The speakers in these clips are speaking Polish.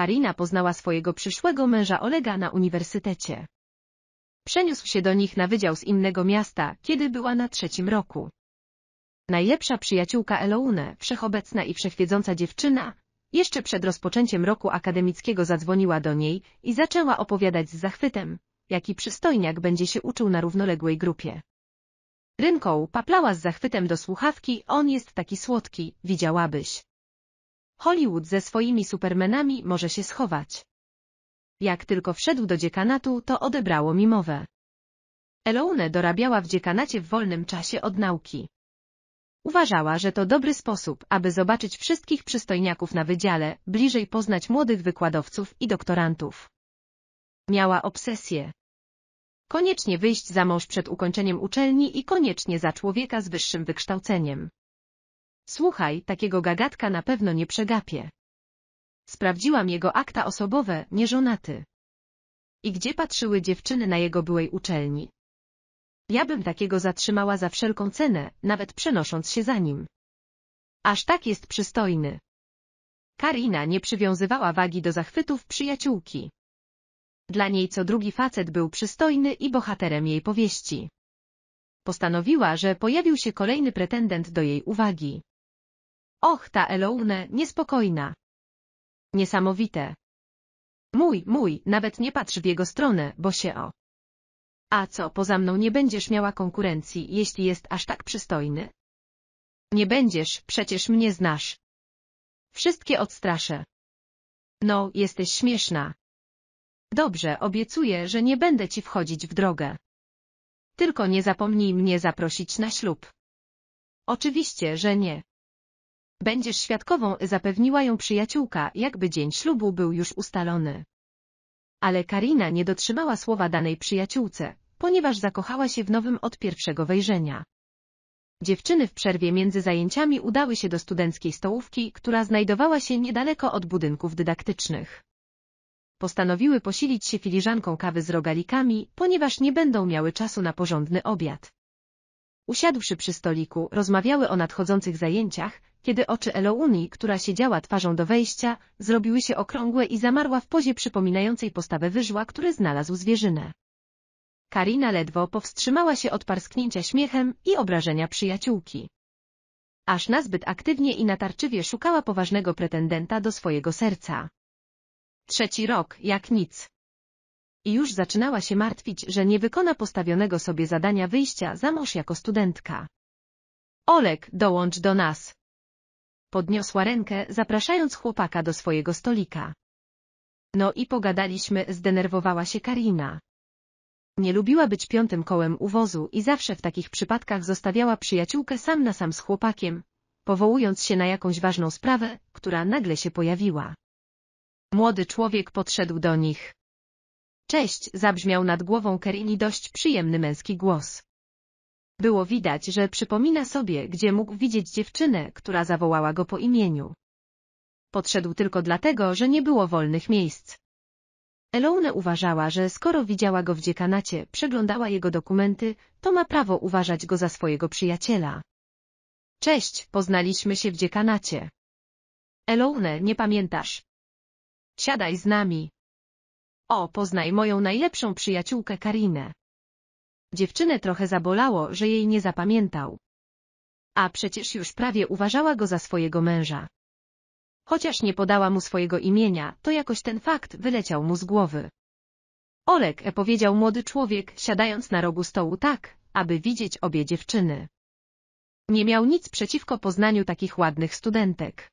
Karina poznała swojego przyszłego męża Olega na uniwersytecie. Przeniósł się do nich na wydział z innego miasta, kiedy była na trzecim roku. Najlepsza przyjaciółka Eloune, wszechobecna i wszechwiedząca dziewczyna, jeszcze przed rozpoczęciem roku akademickiego zadzwoniła do niej i zaczęła opowiadać z zachwytem, jaki przystojniak będzie się uczył na równoległej grupie. Rynką paplała z zachwytem do słuchawki, on jest taki słodki, widziałabyś. Hollywood ze swoimi supermenami może się schować. Jak tylko wszedł do dziekanatu, to odebrało mi mowę. Elone dorabiała w dziekanacie w wolnym czasie od nauki. Uważała, że to dobry sposób, aby zobaczyć wszystkich przystojniaków na wydziale, bliżej poznać młodych wykładowców i doktorantów. Miała obsesję. Koniecznie wyjść za mąż przed ukończeniem uczelni i koniecznie za człowieka z wyższym wykształceniem. Słuchaj, takiego gagatka na pewno nie przegapię. Sprawdziłam jego akta osobowe, nieżonaty. I gdzie patrzyły dziewczyny na jego byłej uczelni? Ja bym takiego zatrzymała za wszelką cenę, nawet przenosząc się za nim. Aż tak jest przystojny. Karina nie przywiązywała wagi do zachwytów przyjaciółki. Dla niej co drugi facet był przystojny i bohaterem jej powieści. Postanowiła, że pojawił się kolejny pretendent do jej uwagi. Och, ta Eloune, niespokojna. Niesamowite. Mój, mój, nawet nie patrz w jego stronę, bo się o. A co, poza mną nie będziesz miała konkurencji, jeśli jest aż tak przystojny? Nie będziesz, przecież mnie znasz. Wszystkie odstraszę. No, jesteś śmieszna. Dobrze, obiecuję, że nie będę ci wchodzić w drogę. Tylko nie zapomnij mnie zaprosić na ślub. Oczywiście, że nie. Będziesz świadkową, zapewniła ją przyjaciółka, jakby dzień ślubu był już ustalony. Ale Karina nie dotrzymała słowa danej przyjaciółce, ponieważ zakochała się w nowym od pierwszego wejrzenia. Dziewczyny w przerwie między zajęciami udały się do studenckiej stołówki, która znajdowała się niedaleko od budynków dydaktycznych. Postanowiły posilić się filiżanką kawy z rogalikami, ponieważ nie będą miały czasu na porządny obiad. Usiadłszy przy stoliku, rozmawiały o nadchodzących zajęciach, kiedy oczy Elouni, która siedziała twarzą do wejścia, zrobiły się okrągłe i zamarła w pozie przypominającej postawę wyżła, który znalazł zwierzynę. Karina ledwo powstrzymała się od parsknięcia śmiechem i obrażenia przyjaciółki. Aż nazbyt aktywnie i natarczywie szukała poważnego pretendenta do swojego serca. Trzeci rok, jak nic i już zaczynała się martwić, że nie wykona postawionego sobie zadania wyjścia za mąż jako studentka. Olek, dołącz do nas. Podniosła rękę, zapraszając chłopaka do swojego stolika. No i pogadaliśmy, zdenerwowała się Karina. Nie lubiła być piątym kołem uwozu i zawsze w takich przypadkach zostawiała przyjaciółkę sam na sam z chłopakiem, powołując się na jakąś ważną sprawę, która nagle się pojawiła. Młody człowiek podszedł do nich. Cześć, zabrzmiał nad głową Kerini dość przyjemny męski głos. Było widać, że przypomina sobie, gdzie mógł widzieć dziewczynę, która zawołała go po imieniu. Podszedł tylko dlatego, że nie było wolnych miejsc. Elone uważała, że skoro widziała go w dziekanacie, przeglądała jego dokumenty, to ma prawo uważać go za swojego przyjaciela. Cześć, poznaliśmy się w dziekanacie. Elone, nie pamiętasz? Siadaj z nami. O, poznaj moją najlepszą przyjaciółkę Karinę. Dziewczynę trochę zabolało, że jej nie zapamiętał. A przecież już prawie uważała go za swojego męża. Chociaż nie podała mu swojego imienia, to jakoś ten fakt wyleciał mu z głowy. Olek e, powiedział młody człowiek, siadając na rogu stołu tak, aby widzieć obie dziewczyny. Nie miał nic przeciwko poznaniu takich ładnych studentek.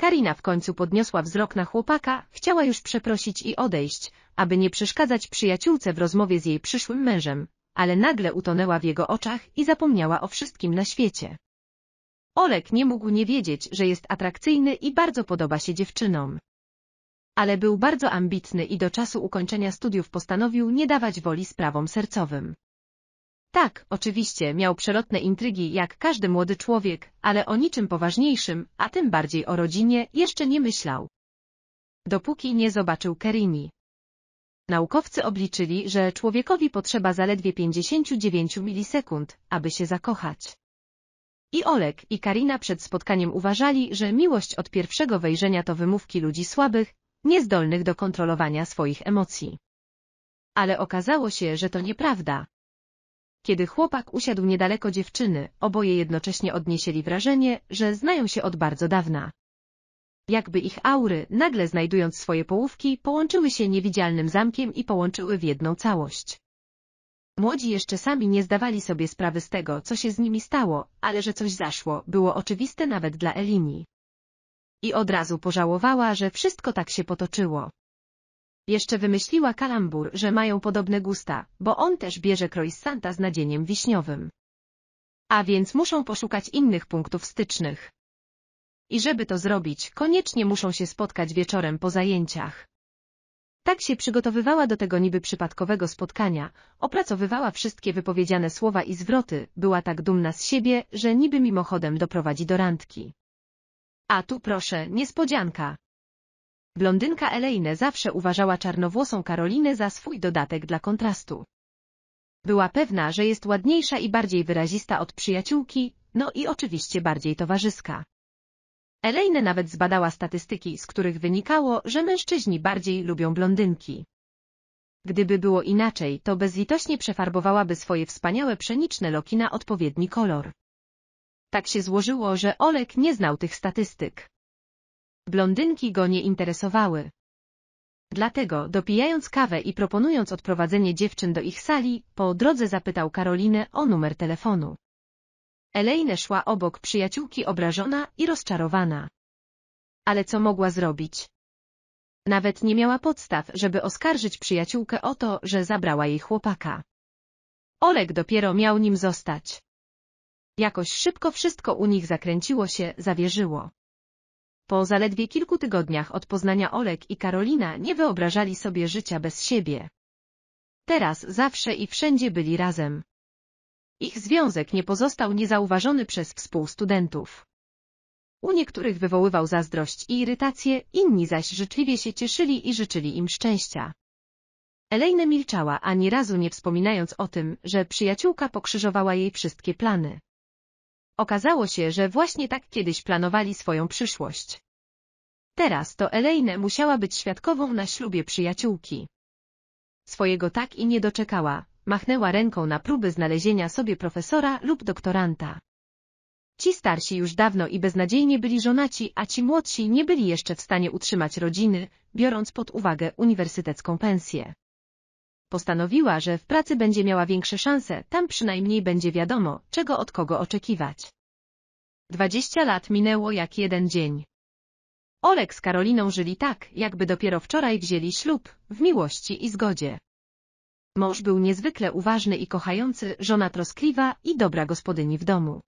Karina w końcu podniosła wzrok na chłopaka, chciała już przeprosić i odejść, aby nie przeszkadzać przyjaciółce w rozmowie z jej przyszłym mężem, ale nagle utonęła w jego oczach i zapomniała o wszystkim na świecie. Olek nie mógł nie wiedzieć, że jest atrakcyjny i bardzo podoba się dziewczynom. Ale był bardzo ambitny i do czasu ukończenia studiów postanowił nie dawać woli sprawom sercowym. Tak, oczywiście, miał przelotne intrygi jak każdy młody człowiek, ale o niczym poważniejszym, a tym bardziej o rodzinie, jeszcze nie myślał. Dopóki nie zobaczył Kerini. Naukowcy obliczyli, że człowiekowi potrzeba zaledwie 59 milisekund, aby się zakochać. I Olek, i Karina przed spotkaniem uważali, że miłość od pierwszego wejrzenia to wymówki ludzi słabych, niezdolnych do kontrolowania swoich emocji. Ale okazało się, że to nieprawda. Kiedy chłopak usiadł niedaleko dziewczyny, oboje jednocześnie odniesieli wrażenie, że znają się od bardzo dawna. Jakby ich aury, nagle znajdując swoje połówki, połączyły się niewidzialnym zamkiem i połączyły w jedną całość. Młodzi jeszcze sami nie zdawali sobie sprawy z tego, co się z nimi stało, ale że coś zaszło, było oczywiste nawet dla Elini. I od razu pożałowała, że wszystko tak się potoczyło. Jeszcze wymyśliła kalambur, że mają podobne gusta, bo on też bierze croissanta z nadzieniem wiśniowym. A więc muszą poszukać innych punktów stycznych. I żeby to zrobić, koniecznie muszą się spotkać wieczorem po zajęciach. Tak się przygotowywała do tego niby przypadkowego spotkania, opracowywała wszystkie wypowiedziane słowa i zwroty, była tak dumna z siebie, że niby mimochodem doprowadzi do randki. A tu proszę, niespodzianka. Blondynka Elaine zawsze uważała czarnowłosą Karolinę za swój dodatek dla kontrastu. Była pewna, że jest ładniejsza i bardziej wyrazista od przyjaciółki, no i oczywiście bardziej towarzyska. Elaine nawet zbadała statystyki, z których wynikało, że mężczyźni bardziej lubią blondynki. Gdyby było inaczej, to bezlitośnie przefarbowałaby swoje wspaniałe pszeniczne loki na odpowiedni kolor. Tak się złożyło, że Olek nie znał tych statystyk. Blondynki go nie interesowały. Dlatego, dopijając kawę i proponując odprowadzenie dziewczyn do ich sali, po drodze zapytał Karolinę o numer telefonu. Elaine szła obok przyjaciółki obrażona i rozczarowana. Ale co mogła zrobić? Nawet nie miała podstaw, żeby oskarżyć przyjaciółkę o to, że zabrała jej chłopaka. Olek dopiero miał nim zostać. Jakoś szybko wszystko u nich zakręciło się, zawierzyło. Po zaledwie kilku tygodniach od poznania Olek i Karolina nie wyobrażali sobie życia bez siebie. Teraz zawsze i wszędzie byli razem. Ich związek nie pozostał niezauważony przez współstudentów. U niektórych wywoływał zazdrość i irytację, inni zaś życzliwie się cieszyli i życzyli im szczęścia. Elejne milczała ani razu nie wspominając o tym, że przyjaciółka pokrzyżowała jej wszystkie plany. Okazało się, że właśnie tak kiedyś planowali swoją przyszłość. Teraz to Elaine musiała być świadkową na ślubie przyjaciółki. Swojego tak i nie doczekała, machnęła ręką na próby znalezienia sobie profesora lub doktoranta. Ci starsi już dawno i beznadziejnie byli żonaci, a ci młodsi nie byli jeszcze w stanie utrzymać rodziny, biorąc pod uwagę uniwersytecką pensję. Postanowiła, że w pracy będzie miała większe szanse, tam przynajmniej będzie wiadomo, czego od kogo oczekiwać. Dwadzieścia lat minęło jak jeden dzień. Olek z Karoliną żyli tak, jakby dopiero wczoraj wzięli ślub, w miłości i zgodzie. Mąż był niezwykle uważny i kochający, żona troskliwa i dobra gospodyni w domu.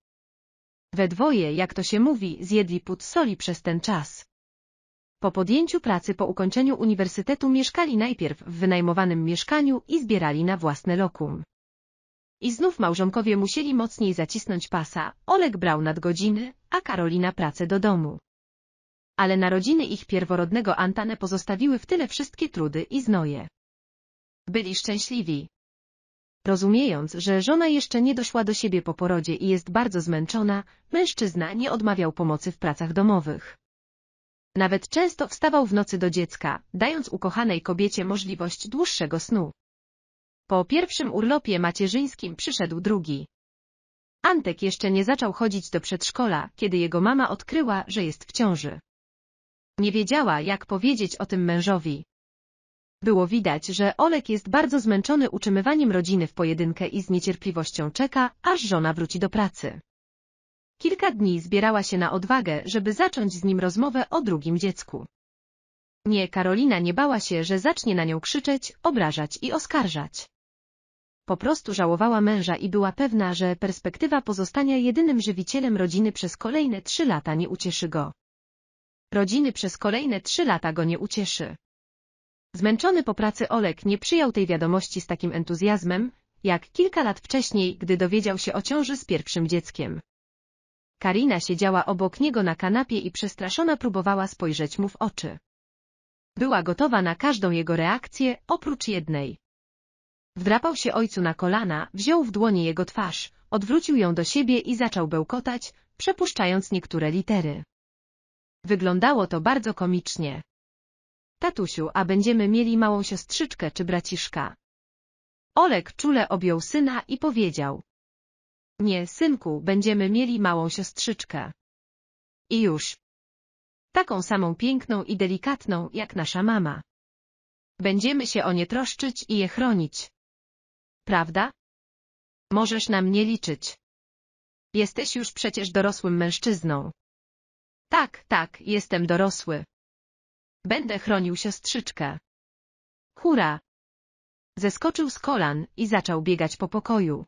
We dwoje, jak to się mówi, zjedli pud soli przez ten czas. Po podjęciu pracy po ukończeniu uniwersytetu mieszkali najpierw w wynajmowanym mieszkaniu i zbierali na własne lokum. I znów małżonkowie musieli mocniej zacisnąć pasa, Olek brał nadgodziny, a Karolina pracę do domu. Ale narodziny ich pierworodnego Antanę pozostawiły w tyle wszystkie trudy i znoje. Byli szczęśliwi. Rozumiejąc, że żona jeszcze nie doszła do siebie po porodzie i jest bardzo zmęczona, mężczyzna nie odmawiał pomocy w pracach domowych. Nawet często wstawał w nocy do dziecka, dając ukochanej kobiecie możliwość dłuższego snu. Po pierwszym urlopie macierzyńskim przyszedł drugi. Antek jeszcze nie zaczął chodzić do przedszkola, kiedy jego mama odkryła, że jest w ciąży. Nie wiedziała, jak powiedzieć o tym mężowi. Było widać, że Olek jest bardzo zmęczony utrzymywaniem rodziny w pojedynkę i z niecierpliwością czeka, aż żona wróci do pracy. Kilka dni zbierała się na odwagę, żeby zacząć z nim rozmowę o drugim dziecku. Nie, Karolina nie bała się, że zacznie na nią krzyczeć, obrażać i oskarżać. Po prostu żałowała męża i była pewna, że perspektywa pozostania jedynym żywicielem rodziny przez kolejne trzy lata nie ucieszy go. Rodziny przez kolejne trzy lata go nie ucieszy. Zmęczony po pracy Olek nie przyjął tej wiadomości z takim entuzjazmem, jak kilka lat wcześniej, gdy dowiedział się o ciąży z pierwszym dzieckiem. Karina siedziała obok niego na kanapie i przestraszona próbowała spojrzeć mu w oczy. Była gotowa na każdą jego reakcję, oprócz jednej. Wdrapał się ojcu na kolana, wziął w dłonie jego twarz, odwrócił ją do siebie i zaczął bełkotać, przepuszczając niektóre litery. Wyglądało to bardzo komicznie. Tatusiu, a będziemy mieli małą siostrzyczkę czy braciszka? Olek czule objął syna i powiedział. Nie, synku, będziemy mieli małą siostrzyczkę. I już. Taką samą piękną i delikatną jak nasza mama. Będziemy się o nie troszczyć i je chronić. Prawda? Możesz na mnie liczyć. Jesteś już przecież dorosłym mężczyzną. Tak, tak, jestem dorosły. Będę chronił siostrzyczkę. Hura! Zeskoczył z kolan i zaczął biegać po pokoju.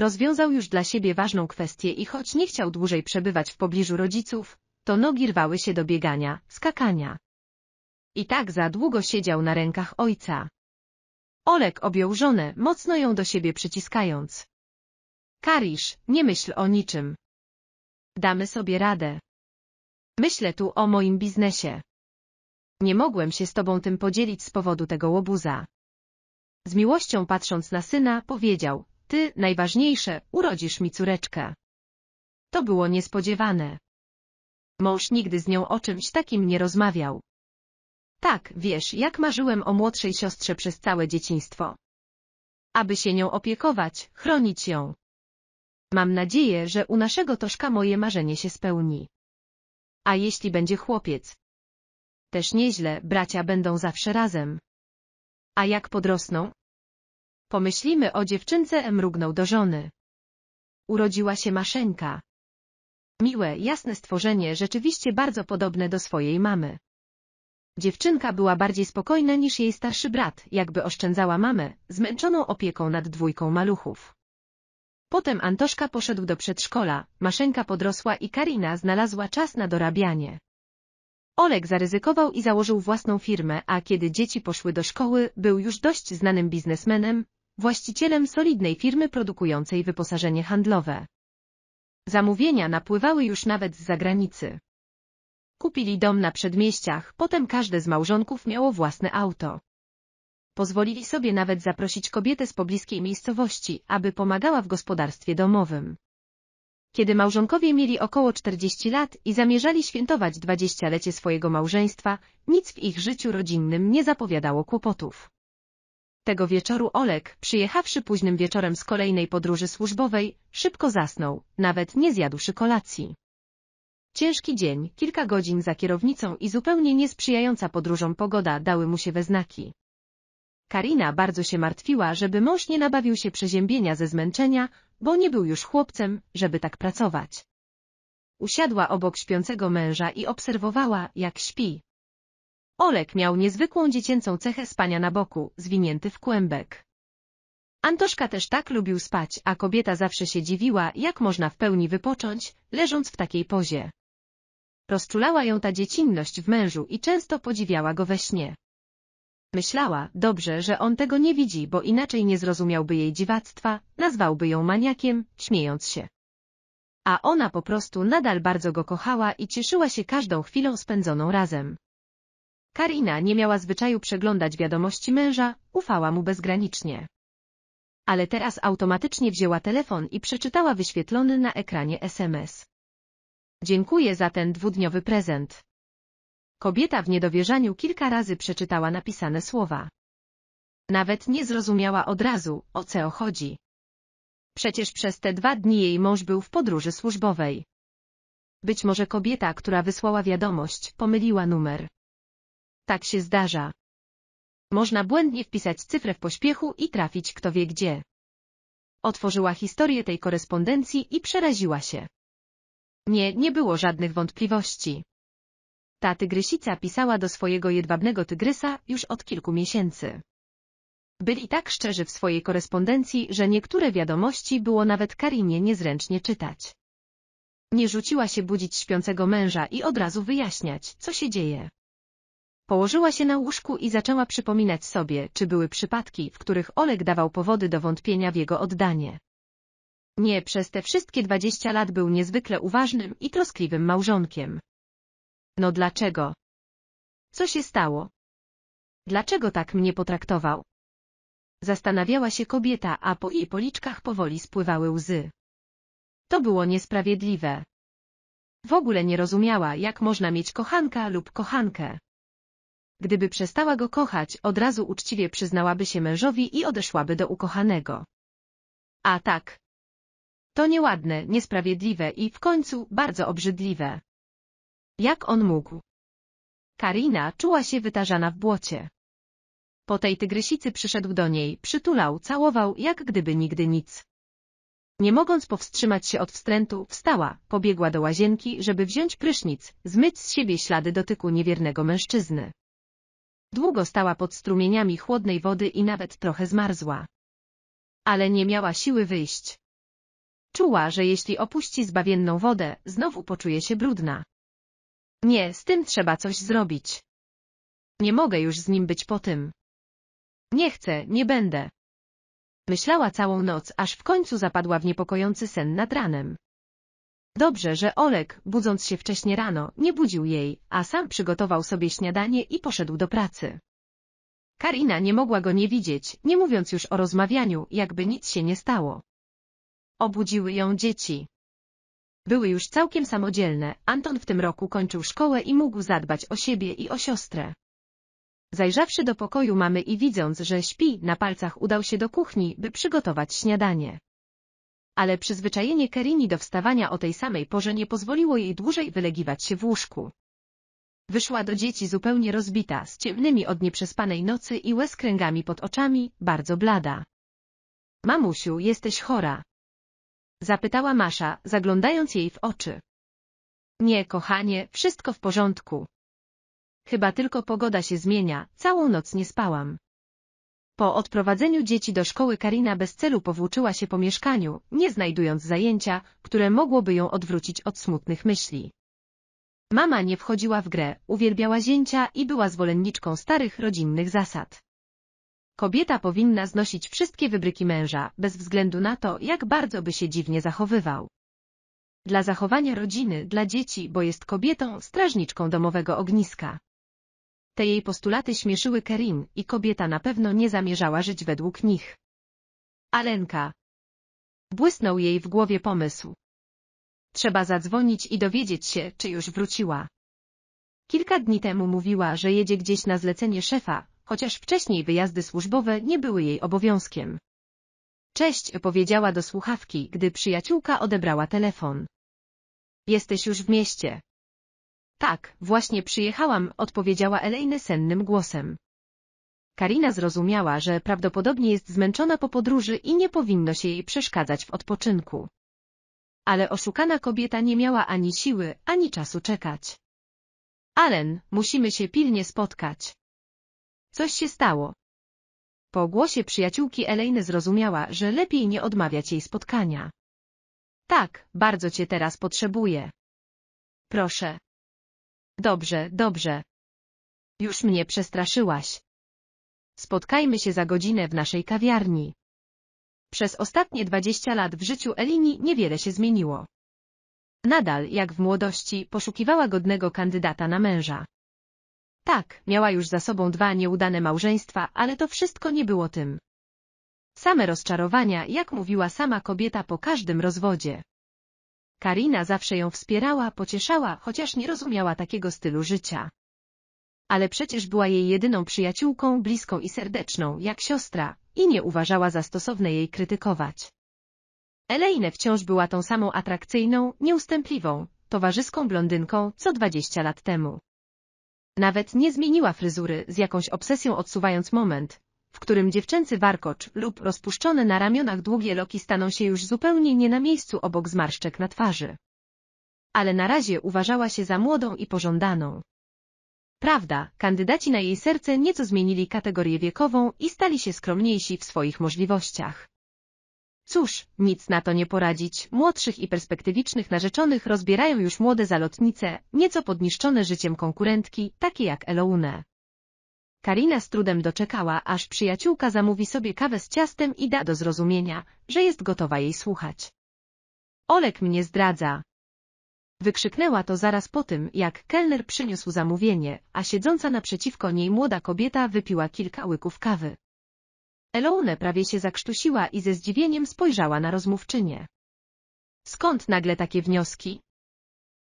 Rozwiązał już dla siebie ważną kwestię i choć nie chciał dłużej przebywać w pobliżu rodziców, to nogi rwały się do biegania, skakania. I tak za długo siedział na rękach ojca. Olek objął żonę, mocno ją do siebie przyciskając. Karisz, nie myśl o niczym. Damy sobie radę. Myślę tu o moim biznesie. Nie mogłem się z tobą tym podzielić z powodu tego łobuza. Z miłością patrząc na syna, powiedział, ty, najważniejsze, urodzisz mi córeczkę. To było niespodziewane. Mąż nigdy z nią o czymś takim nie rozmawiał. Tak, wiesz, jak marzyłem o młodszej siostrze przez całe dzieciństwo. Aby się nią opiekować, chronić ją. Mam nadzieję, że u naszego Toszka moje marzenie się spełni. A jeśli będzie chłopiec? Też nieźle, bracia będą zawsze razem. A jak podrosną, Pomyślimy o dziewczynce mrugnął do żony. Urodziła się Maszenka. Miłe, jasne stworzenie, rzeczywiście bardzo podobne do swojej mamy. Dziewczynka była bardziej spokojna niż jej starszy brat, jakby oszczędzała mamę, zmęczoną opieką nad dwójką maluchów. Potem Antoszka poszedł do przedszkola, Maszenka podrosła i Karina znalazła czas na dorabianie. Olek zaryzykował i założył własną firmę, a kiedy dzieci poszły do szkoły, był już dość znanym biznesmenem, właścicielem solidnej firmy produkującej wyposażenie handlowe. Zamówienia napływały już nawet z zagranicy. Kupili dom na przedmieściach, potem każde z małżonków miało własne auto. Pozwolili sobie nawet zaprosić kobietę z pobliskiej miejscowości, aby pomagała w gospodarstwie domowym. Kiedy małżonkowie mieli około 40 lat i zamierzali świętować 20 20-lecie swojego małżeństwa, nic w ich życiu rodzinnym nie zapowiadało kłopotów. Tego wieczoru Olek, przyjechawszy późnym wieczorem z kolejnej podróży służbowej, szybko zasnął, nawet nie zjadłszy kolacji. Ciężki dzień, kilka godzin za kierownicą i zupełnie niesprzyjająca podróżom pogoda dały mu się we znaki. Karina bardzo się martwiła, żeby mąż nie nabawił się przeziębienia ze zmęczenia, bo nie był już chłopcem, żeby tak pracować. Usiadła obok śpiącego męża i obserwowała, jak śpi, Olek miał niezwykłą dziecięcą cechę spania na boku, zwinięty w kłębek. Antoszka też tak lubił spać, a kobieta zawsze się dziwiła, jak można w pełni wypocząć, leżąc w takiej pozie. Rozczulała ją ta dziecinność w mężu i często podziwiała go we śnie. Myślała, dobrze, że on tego nie widzi, bo inaczej nie zrozumiałby jej dziwactwa, nazwałby ją maniakiem, śmiejąc się. A ona po prostu nadal bardzo go kochała i cieszyła się każdą chwilą spędzoną razem. Karina nie miała zwyczaju przeglądać wiadomości męża, ufała mu bezgranicznie. Ale teraz automatycznie wzięła telefon i przeczytała wyświetlony na ekranie SMS. Dziękuję za ten dwudniowy prezent. Kobieta w niedowierzaniu kilka razy przeczytała napisane słowa. Nawet nie zrozumiała od razu, o co chodzi. Przecież przez te dwa dni jej mąż był w podróży służbowej. Być może kobieta, która wysłała wiadomość, pomyliła numer. Tak się zdarza. Można błędnie wpisać cyfrę w pośpiechu i trafić kto wie gdzie. Otworzyła historię tej korespondencji i przeraziła się. Nie, nie było żadnych wątpliwości. Ta tygrysica pisała do swojego jedwabnego tygrysa już od kilku miesięcy. Byli tak szczerzy w swojej korespondencji, że niektóre wiadomości było nawet Karinie niezręcznie czytać. Nie rzuciła się budzić śpiącego męża i od razu wyjaśniać, co się dzieje. Położyła się na łóżku i zaczęła przypominać sobie, czy były przypadki, w których Olek dawał powody do wątpienia w jego oddanie. Nie przez te wszystkie dwadzieścia lat był niezwykle uważnym i troskliwym małżonkiem. No dlaczego? Co się stało? Dlaczego tak mnie potraktował? Zastanawiała się kobieta, a po jej policzkach powoli spływały łzy. To było niesprawiedliwe. W ogóle nie rozumiała, jak można mieć kochanka lub kochankę. Gdyby przestała go kochać, od razu uczciwie przyznałaby się mężowi i odeszłaby do ukochanego. A tak. To nieładne, niesprawiedliwe i w końcu bardzo obrzydliwe. Jak on mógł? Karina czuła się wytarzana w błocie. Po tej tygrysicy przyszedł do niej, przytulał, całował, jak gdyby nigdy nic. Nie mogąc powstrzymać się od wstrętu, wstała, pobiegła do łazienki, żeby wziąć prysznic, zmyć z siebie ślady dotyku niewiernego mężczyzny. Długo stała pod strumieniami chłodnej wody i nawet trochę zmarzła. Ale nie miała siły wyjść. Czuła, że jeśli opuści zbawienną wodę, znowu poczuje się brudna. Nie, z tym trzeba coś zrobić. Nie mogę już z nim być po tym. Nie chcę, nie będę. Myślała całą noc, aż w końcu zapadła w niepokojący sen nad ranem. Dobrze, że Olek, budząc się wcześnie rano, nie budził jej, a sam przygotował sobie śniadanie i poszedł do pracy. Karina nie mogła go nie widzieć, nie mówiąc już o rozmawianiu, jakby nic się nie stało. Obudziły ją dzieci. Były już całkiem samodzielne, Anton w tym roku kończył szkołę i mógł zadbać o siebie i o siostrę. Zajrzawszy do pokoju mamy i widząc, że śpi, na palcach udał się do kuchni, by przygotować śniadanie ale przyzwyczajenie Kerini do wstawania o tej samej porze nie pozwoliło jej dłużej wylegiwać się w łóżku. Wyszła do dzieci zupełnie rozbita, z ciemnymi od nieprzespanej nocy i łez kręgami pod oczami, bardzo blada. Mamusiu, jesteś chora. Zapytała Masza, zaglądając jej w oczy. Nie, kochanie, wszystko w porządku. Chyba tylko pogoda się zmienia, całą noc nie spałam. Po odprowadzeniu dzieci do szkoły Karina bez celu powłóczyła się po mieszkaniu, nie znajdując zajęcia, które mogłoby ją odwrócić od smutnych myśli. Mama nie wchodziła w grę, uwielbiała zięcia i była zwolenniczką starych rodzinnych zasad. Kobieta powinna znosić wszystkie wybryki męża, bez względu na to, jak bardzo by się dziwnie zachowywał. Dla zachowania rodziny, dla dzieci, bo jest kobietą, strażniczką domowego ogniska. Te jej postulaty śmieszyły Kerim i kobieta na pewno nie zamierzała żyć według nich. Alenka. Błysnął jej w głowie pomysł. Trzeba zadzwonić i dowiedzieć się, czy już wróciła. Kilka dni temu mówiła, że jedzie gdzieś na zlecenie szefa, chociaż wcześniej wyjazdy służbowe nie były jej obowiązkiem. Cześć, powiedziała do słuchawki, gdy przyjaciółka odebrała telefon. Jesteś już w mieście. Tak, właśnie przyjechałam, odpowiedziała Elaine sennym głosem. Karina zrozumiała, że prawdopodobnie jest zmęczona po podróży i nie powinno się jej przeszkadzać w odpoczynku. Ale oszukana kobieta nie miała ani siły, ani czasu czekać. Alen, musimy się pilnie spotkać. Coś się stało. Po głosie przyjaciółki Elaine zrozumiała, że lepiej nie odmawiać jej spotkania. Tak, bardzo cię teraz potrzebuję. Proszę, Dobrze, dobrze. Już mnie przestraszyłaś. Spotkajmy się za godzinę w naszej kawiarni. Przez ostatnie 20 lat w życiu Elini niewiele się zmieniło. Nadal, jak w młodości, poszukiwała godnego kandydata na męża. Tak, miała już za sobą dwa nieudane małżeństwa, ale to wszystko nie było tym. Same rozczarowania, jak mówiła sama kobieta po każdym rozwodzie. Karina zawsze ją wspierała, pocieszała, chociaż nie rozumiała takiego stylu życia. Ale przecież była jej jedyną przyjaciółką, bliską i serdeczną, jak siostra, i nie uważała za stosowne jej krytykować. Elaine wciąż była tą samą atrakcyjną, nieustępliwą, towarzyską blondynką, co 20 lat temu. Nawet nie zmieniła fryzury, z jakąś obsesją odsuwając moment, w którym dziewczęcy warkocz lub rozpuszczone na ramionach długie loki staną się już zupełnie nie na miejscu obok zmarszczek na twarzy. Ale na razie uważała się za młodą i pożądaną. Prawda, kandydaci na jej serce nieco zmienili kategorię wiekową i stali się skromniejsi w swoich możliwościach. Cóż, nic na to nie poradzić, młodszych i perspektywicznych narzeczonych rozbierają już młode zalotnice, nieco podniszczone życiem konkurentki, takie jak Eloune. Karina z trudem doczekała, aż przyjaciółka zamówi sobie kawę z ciastem i da do zrozumienia, że jest gotowa jej słuchać. Olek mnie zdradza. Wykrzyknęła to zaraz po tym, jak kelner przyniósł zamówienie, a siedząca naprzeciwko niej młoda kobieta wypiła kilka łyków kawy. Elone prawie się zakrztusiła i ze zdziwieniem spojrzała na rozmówczynię. Skąd nagle takie wnioski?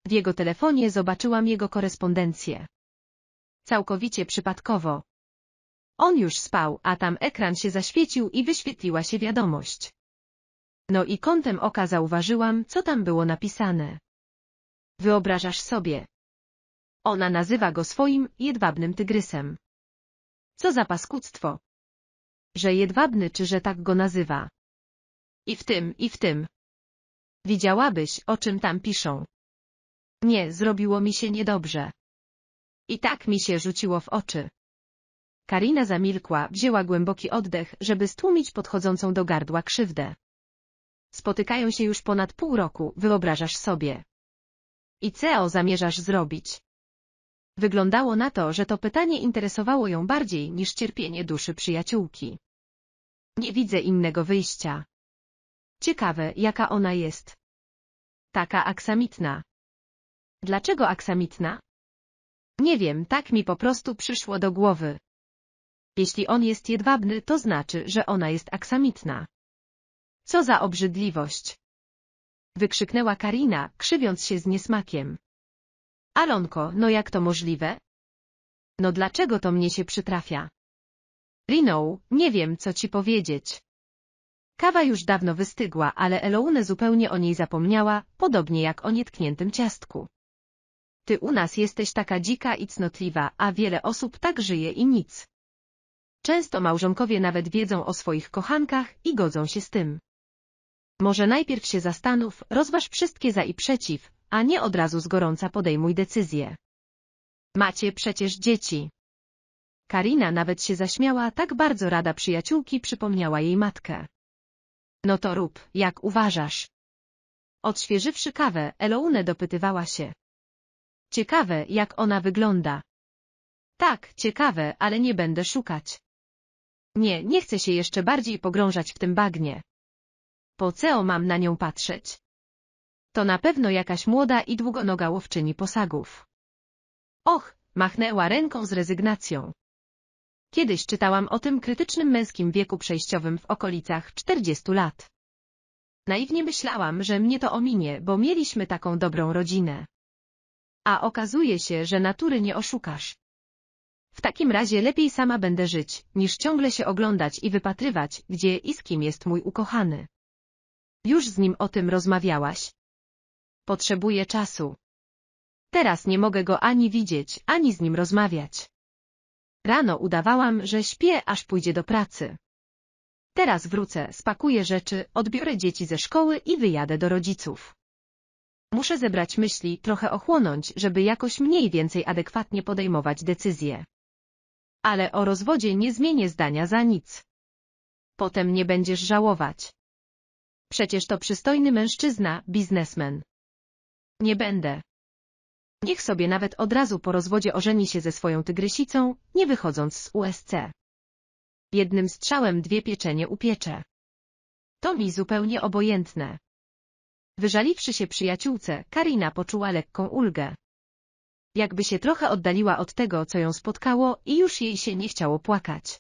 W jego telefonie zobaczyłam jego korespondencję całkowicie przypadkowo. On już spał, a tam ekran się zaświecił i wyświetliła się wiadomość. No i kątem oka zauważyłam, co tam było napisane. Wyobrażasz sobie. Ona nazywa go swoim jedwabnym tygrysem. Co za paskudztwo. Że jedwabny czy że tak go nazywa. I w tym, i w tym. Widziałabyś, o czym tam piszą. Nie, zrobiło mi się niedobrze. I tak mi się rzuciło w oczy. Karina zamilkła, wzięła głęboki oddech, żeby stłumić podchodzącą do gardła krzywdę. Spotykają się już ponad pół roku, wyobrażasz sobie. I co zamierzasz zrobić? Wyglądało na to, że to pytanie interesowało ją bardziej niż cierpienie duszy przyjaciółki. Nie widzę innego wyjścia. Ciekawe, jaka ona jest. Taka aksamitna. Dlaczego aksamitna? Nie wiem, tak mi po prostu przyszło do głowy. Jeśli on jest jedwabny, to znaczy, że ona jest aksamitna. Co za obrzydliwość! Wykrzyknęła Karina, krzywiąc się z niesmakiem. Alonko, no jak to możliwe? No dlaczego to mnie się przytrafia? Rino, nie wiem, co ci powiedzieć. Kawa już dawno wystygła, ale Eloune zupełnie o niej zapomniała, podobnie jak o nietkniętym ciastku. Ty u nas jesteś taka dzika i cnotliwa, a wiele osób tak żyje i nic. Często małżonkowie nawet wiedzą o swoich kochankach i godzą się z tym. Może najpierw się zastanów, rozważ wszystkie za i przeciw, a nie od razu z gorąca podejmuj decyzję. Macie przecież dzieci. Karina nawet się zaśmiała, tak bardzo rada przyjaciółki przypomniała jej matkę. No to rób, jak uważasz. Odświeżywszy kawę, Eloune dopytywała się. Ciekawe, jak ona wygląda. Tak, ciekawe, ale nie będę szukać. Nie, nie chcę się jeszcze bardziej pogrążać w tym bagnie. Po co mam na nią patrzeć? To na pewno jakaś młoda i długonoga łowczyni posagów. Och, machnęła ręką z rezygnacją. Kiedyś czytałam o tym krytycznym męskim wieku przejściowym w okolicach 40 lat. Naiwnie myślałam, że mnie to ominie, bo mieliśmy taką dobrą rodzinę a okazuje się, że natury nie oszukasz. W takim razie lepiej sama będę żyć, niż ciągle się oglądać i wypatrywać, gdzie i z kim jest mój ukochany. Już z nim o tym rozmawiałaś? Potrzebuję czasu. Teraz nie mogę go ani widzieć, ani z nim rozmawiać. Rano udawałam, że śpię, aż pójdzie do pracy. Teraz wrócę, spakuję rzeczy, odbiorę dzieci ze szkoły i wyjadę do rodziców. Muszę zebrać myśli, trochę ochłonąć, żeby jakoś mniej więcej adekwatnie podejmować decyzje. Ale o rozwodzie nie zmienię zdania za nic. Potem nie będziesz żałować. Przecież to przystojny mężczyzna, biznesmen. Nie będę. Niech sobie nawet od razu po rozwodzie ożeni się ze swoją tygrysicą, nie wychodząc z USC. Jednym strzałem dwie pieczenie upiecze. To mi zupełnie obojętne. Wyżaliwszy się przyjaciółce, Karina poczuła lekką ulgę. Jakby się trochę oddaliła od tego, co ją spotkało i już jej się nie chciało płakać.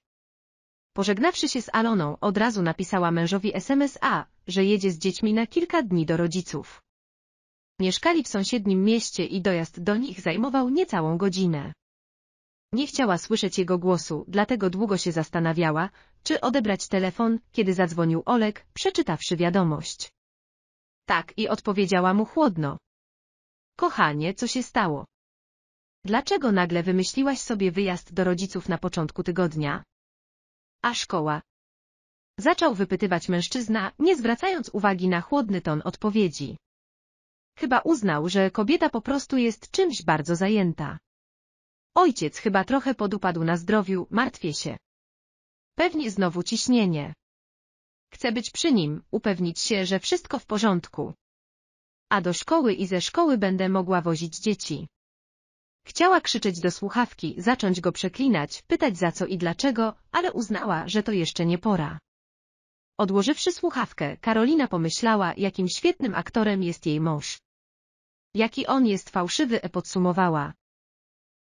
Pożegnawszy się z Aloną, od razu napisała mężowi SMS-A, że jedzie z dziećmi na kilka dni do rodziców. Mieszkali w sąsiednim mieście i dojazd do nich zajmował niecałą godzinę. Nie chciała słyszeć jego głosu, dlatego długo się zastanawiała, czy odebrać telefon, kiedy zadzwonił Olek, przeczytawszy wiadomość tak i odpowiedziała mu chłodno. Kochanie, co się stało? Dlaczego nagle wymyśliłaś sobie wyjazd do rodziców na początku tygodnia? A szkoła? Zaczął wypytywać mężczyzna, nie zwracając uwagi na chłodny ton odpowiedzi. Chyba uznał, że kobieta po prostu jest czymś bardzo zajęta. Ojciec chyba trochę podupadł na zdrowiu, martwię się. Pewnie znowu ciśnienie. Chcę być przy nim, upewnić się, że wszystko w porządku. A do szkoły i ze szkoły będę mogła wozić dzieci. Chciała krzyczeć do słuchawki, zacząć go przeklinać, pytać za co i dlaczego, ale uznała, że to jeszcze nie pora. Odłożywszy słuchawkę, Karolina pomyślała, jakim świetnym aktorem jest jej mąż. Jaki on jest fałszywy, e podsumowała.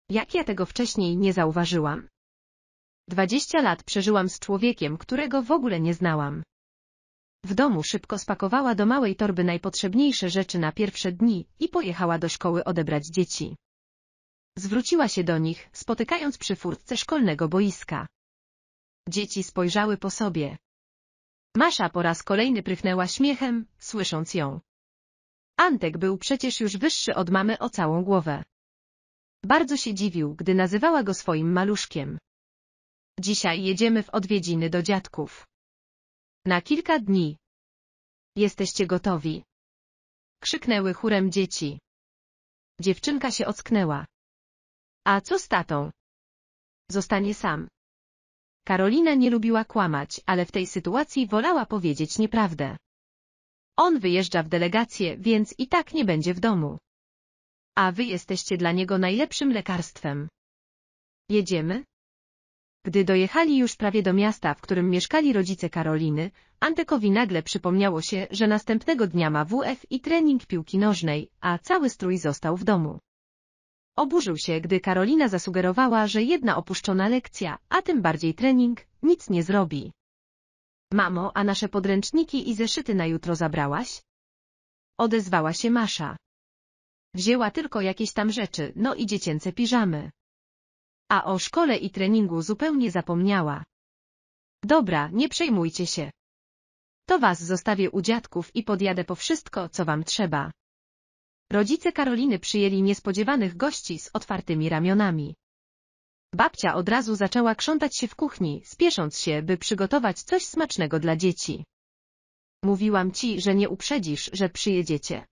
Jak ja tego wcześniej nie zauważyłam. Dwadzieścia lat przeżyłam z człowiekiem, którego w ogóle nie znałam. W domu szybko spakowała do małej torby najpotrzebniejsze rzeczy na pierwsze dni i pojechała do szkoły odebrać dzieci. Zwróciła się do nich, spotykając przy furtce szkolnego boiska. Dzieci spojrzały po sobie. Masza po raz kolejny prychnęła śmiechem, słysząc ją. Antek był przecież już wyższy od mamy o całą głowę. Bardzo się dziwił, gdy nazywała go swoim maluszkiem. Dzisiaj jedziemy w odwiedziny do dziadków. Na kilka dni. Jesteście gotowi. Krzyknęły chórem dzieci. Dziewczynka się ocknęła. A co z tatą? Zostanie sam. Karolina nie lubiła kłamać, ale w tej sytuacji wolała powiedzieć nieprawdę. On wyjeżdża w delegację, więc i tak nie będzie w domu. A wy jesteście dla niego najlepszym lekarstwem. Jedziemy? Gdy dojechali już prawie do miasta, w którym mieszkali rodzice Karoliny, Antekowi nagle przypomniało się, że następnego dnia ma WF i trening piłki nożnej, a cały strój został w domu. Oburzył się, gdy Karolina zasugerowała, że jedna opuszczona lekcja, a tym bardziej trening, nic nie zrobi. Mamo, a nasze podręczniki i zeszyty na jutro zabrałaś? Odezwała się Masza. Wzięła tylko jakieś tam rzeczy, no i dziecięce piżamy. A o szkole i treningu zupełnie zapomniała. Dobra, nie przejmujcie się. To was zostawię u dziadków i podjadę po wszystko, co wam trzeba. Rodzice Karoliny przyjęli niespodziewanych gości z otwartymi ramionami. Babcia od razu zaczęła krzątać się w kuchni, spiesząc się, by przygotować coś smacznego dla dzieci. Mówiłam ci, że nie uprzedzisz, że przyjedziecie.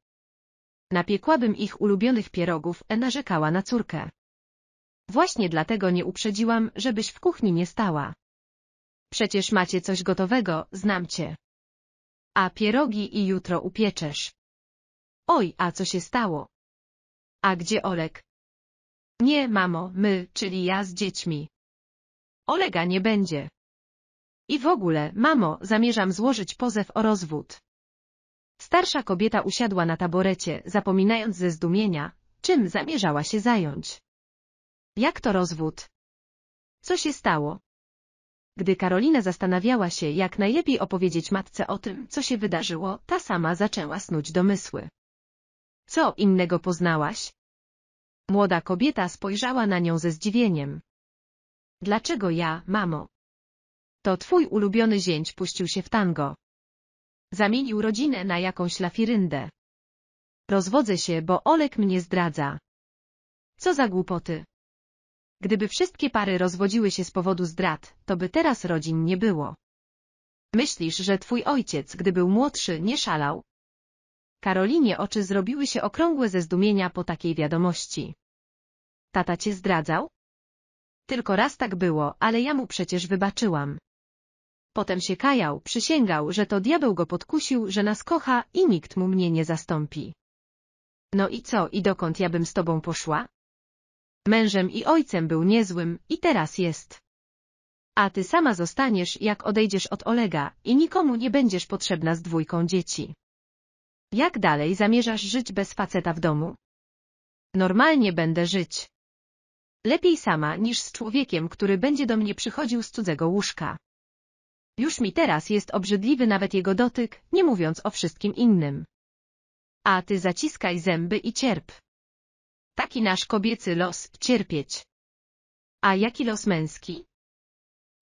Napiekłabym ich ulubionych pierogów, e narzekała na córkę. Właśnie dlatego nie uprzedziłam, żebyś w kuchni nie stała. Przecież macie coś gotowego, znam cię. A pierogi i jutro upieczesz. Oj, a co się stało? A gdzie Olek? Nie, mamo, my, czyli ja z dziećmi. Olega nie będzie. I w ogóle, mamo, zamierzam złożyć pozew o rozwód. Starsza kobieta usiadła na taborecie, zapominając ze zdumienia, czym zamierzała się zająć. Jak to rozwód? Co się stało? Gdy Karolina zastanawiała się, jak najlepiej opowiedzieć matce o tym, co się wydarzyło, ta sama zaczęła snuć domysły. Co innego poznałaś? Młoda kobieta spojrzała na nią ze zdziwieniem. Dlaczego ja, mamo? To twój ulubiony zięć puścił się w tango. Zamienił rodzinę na jakąś lafiryndę. Rozwodzę się, bo Olek mnie zdradza. Co za głupoty. Gdyby wszystkie pary rozwodziły się z powodu zdrad, to by teraz rodzin nie było. Myślisz, że twój ojciec, gdy był młodszy, nie szalał? Karolinie oczy zrobiły się okrągłe ze zdumienia po takiej wiadomości. Tata cię zdradzał? Tylko raz tak było, ale ja mu przecież wybaczyłam. Potem się kajał, przysięgał, że to diabeł go podkusił, że nas kocha i nikt mu mnie nie zastąpi. No i co, i dokąd ja bym z tobą poszła? Mężem i ojcem był niezłym i teraz jest. A ty sama zostaniesz, jak odejdziesz od Olega i nikomu nie będziesz potrzebna z dwójką dzieci. Jak dalej zamierzasz żyć bez faceta w domu? Normalnie będę żyć. Lepiej sama niż z człowiekiem, który będzie do mnie przychodził z cudzego łóżka. Już mi teraz jest obrzydliwy nawet jego dotyk, nie mówiąc o wszystkim innym. A ty zaciskaj zęby i cierp. Taki nasz kobiecy los, cierpieć. A jaki los męski?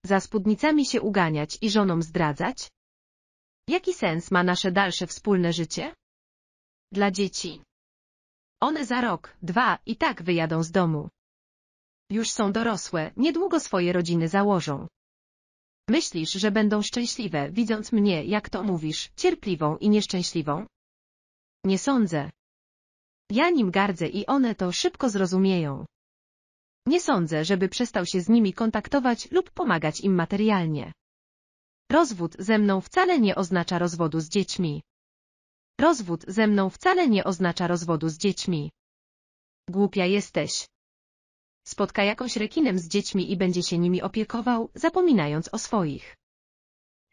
Za spódnicami się uganiać i żonom zdradzać? Jaki sens ma nasze dalsze wspólne życie? Dla dzieci. One za rok, dwa i tak wyjadą z domu. Już są dorosłe, niedługo swoje rodziny założą. Myślisz, że będą szczęśliwe, widząc mnie, jak to mówisz, cierpliwą i nieszczęśliwą? Nie sądzę. Ja nim gardzę i one to szybko zrozumieją. Nie sądzę, żeby przestał się z nimi kontaktować lub pomagać im materialnie. Rozwód ze mną wcale nie oznacza rozwodu z dziećmi. Rozwód ze mną wcale nie oznacza rozwodu z dziećmi. Głupia jesteś. Spotka jakąś rekinem z dziećmi i będzie się nimi opiekował, zapominając o swoich.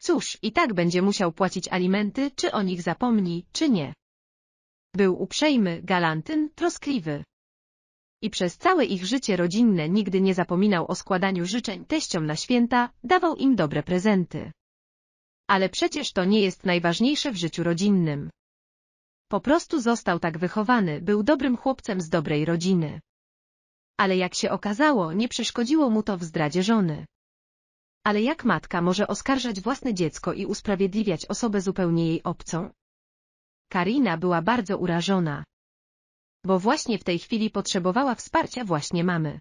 Cóż, i tak będzie musiał płacić alimenty, czy o nich zapomni, czy nie. Był uprzejmy, galantyn, troskliwy. I przez całe ich życie rodzinne nigdy nie zapominał o składaniu życzeń teściom na święta, dawał im dobre prezenty. Ale przecież to nie jest najważniejsze w życiu rodzinnym. Po prostu został tak wychowany, był dobrym chłopcem z dobrej rodziny. Ale jak się okazało, nie przeszkodziło mu to w zdradzie żony. Ale jak matka może oskarżać własne dziecko i usprawiedliwiać osobę zupełnie jej obcą? Karina była bardzo urażona. Bo właśnie w tej chwili potrzebowała wsparcia właśnie mamy.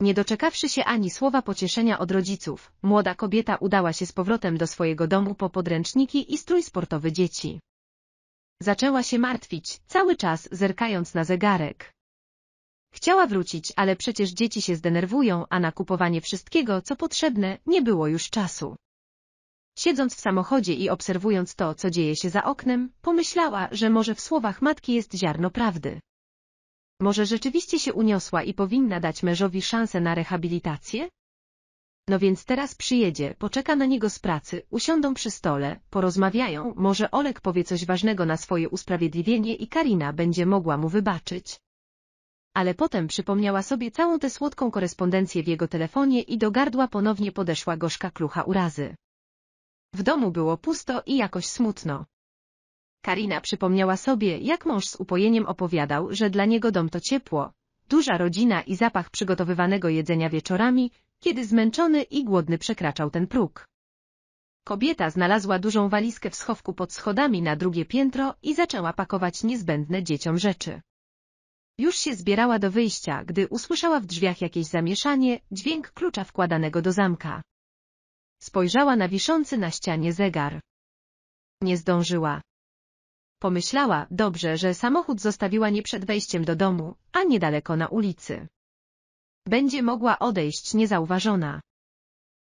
Nie doczekawszy się ani słowa pocieszenia od rodziców, młoda kobieta udała się z powrotem do swojego domu po podręczniki i strój sportowy dzieci. Zaczęła się martwić, cały czas zerkając na zegarek. Chciała wrócić, ale przecież dzieci się zdenerwują, a na kupowanie wszystkiego, co potrzebne, nie było już czasu. Siedząc w samochodzie i obserwując to, co dzieje się za oknem, pomyślała, że może w słowach matki jest ziarno prawdy. Może rzeczywiście się uniosła i powinna dać mężowi szansę na rehabilitację? No więc teraz przyjedzie, poczeka na niego z pracy, usiądą przy stole, porozmawiają, może Olek powie coś ważnego na swoje usprawiedliwienie i Karina będzie mogła mu wybaczyć. Ale potem przypomniała sobie całą tę słodką korespondencję w jego telefonie i do gardła ponownie podeszła gorzka klucha urazy. W domu było pusto i jakoś smutno. Karina przypomniała sobie, jak mąż z upojeniem opowiadał, że dla niego dom to ciepło, duża rodzina i zapach przygotowywanego jedzenia wieczorami, kiedy zmęczony i głodny przekraczał ten próg. Kobieta znalazła dużą walizkę w schowku pod schodami na drugie piętro i zaczęła pakować niezbędne dzieciom rzeczy. Już się zbierała do wyjścia, gdy usłyszała w drzwiach jakieś zamieszanie, dźwięk klucza wkładanego do zamka. Spojrzała na wiszący na ścianie zegar. Nie zdążyła. Pomyślała, dobrze, że samochód zostawiła nie przed wejściem do domu, a niedaleko na ulicy. Będzie mogła odejść niezauważona.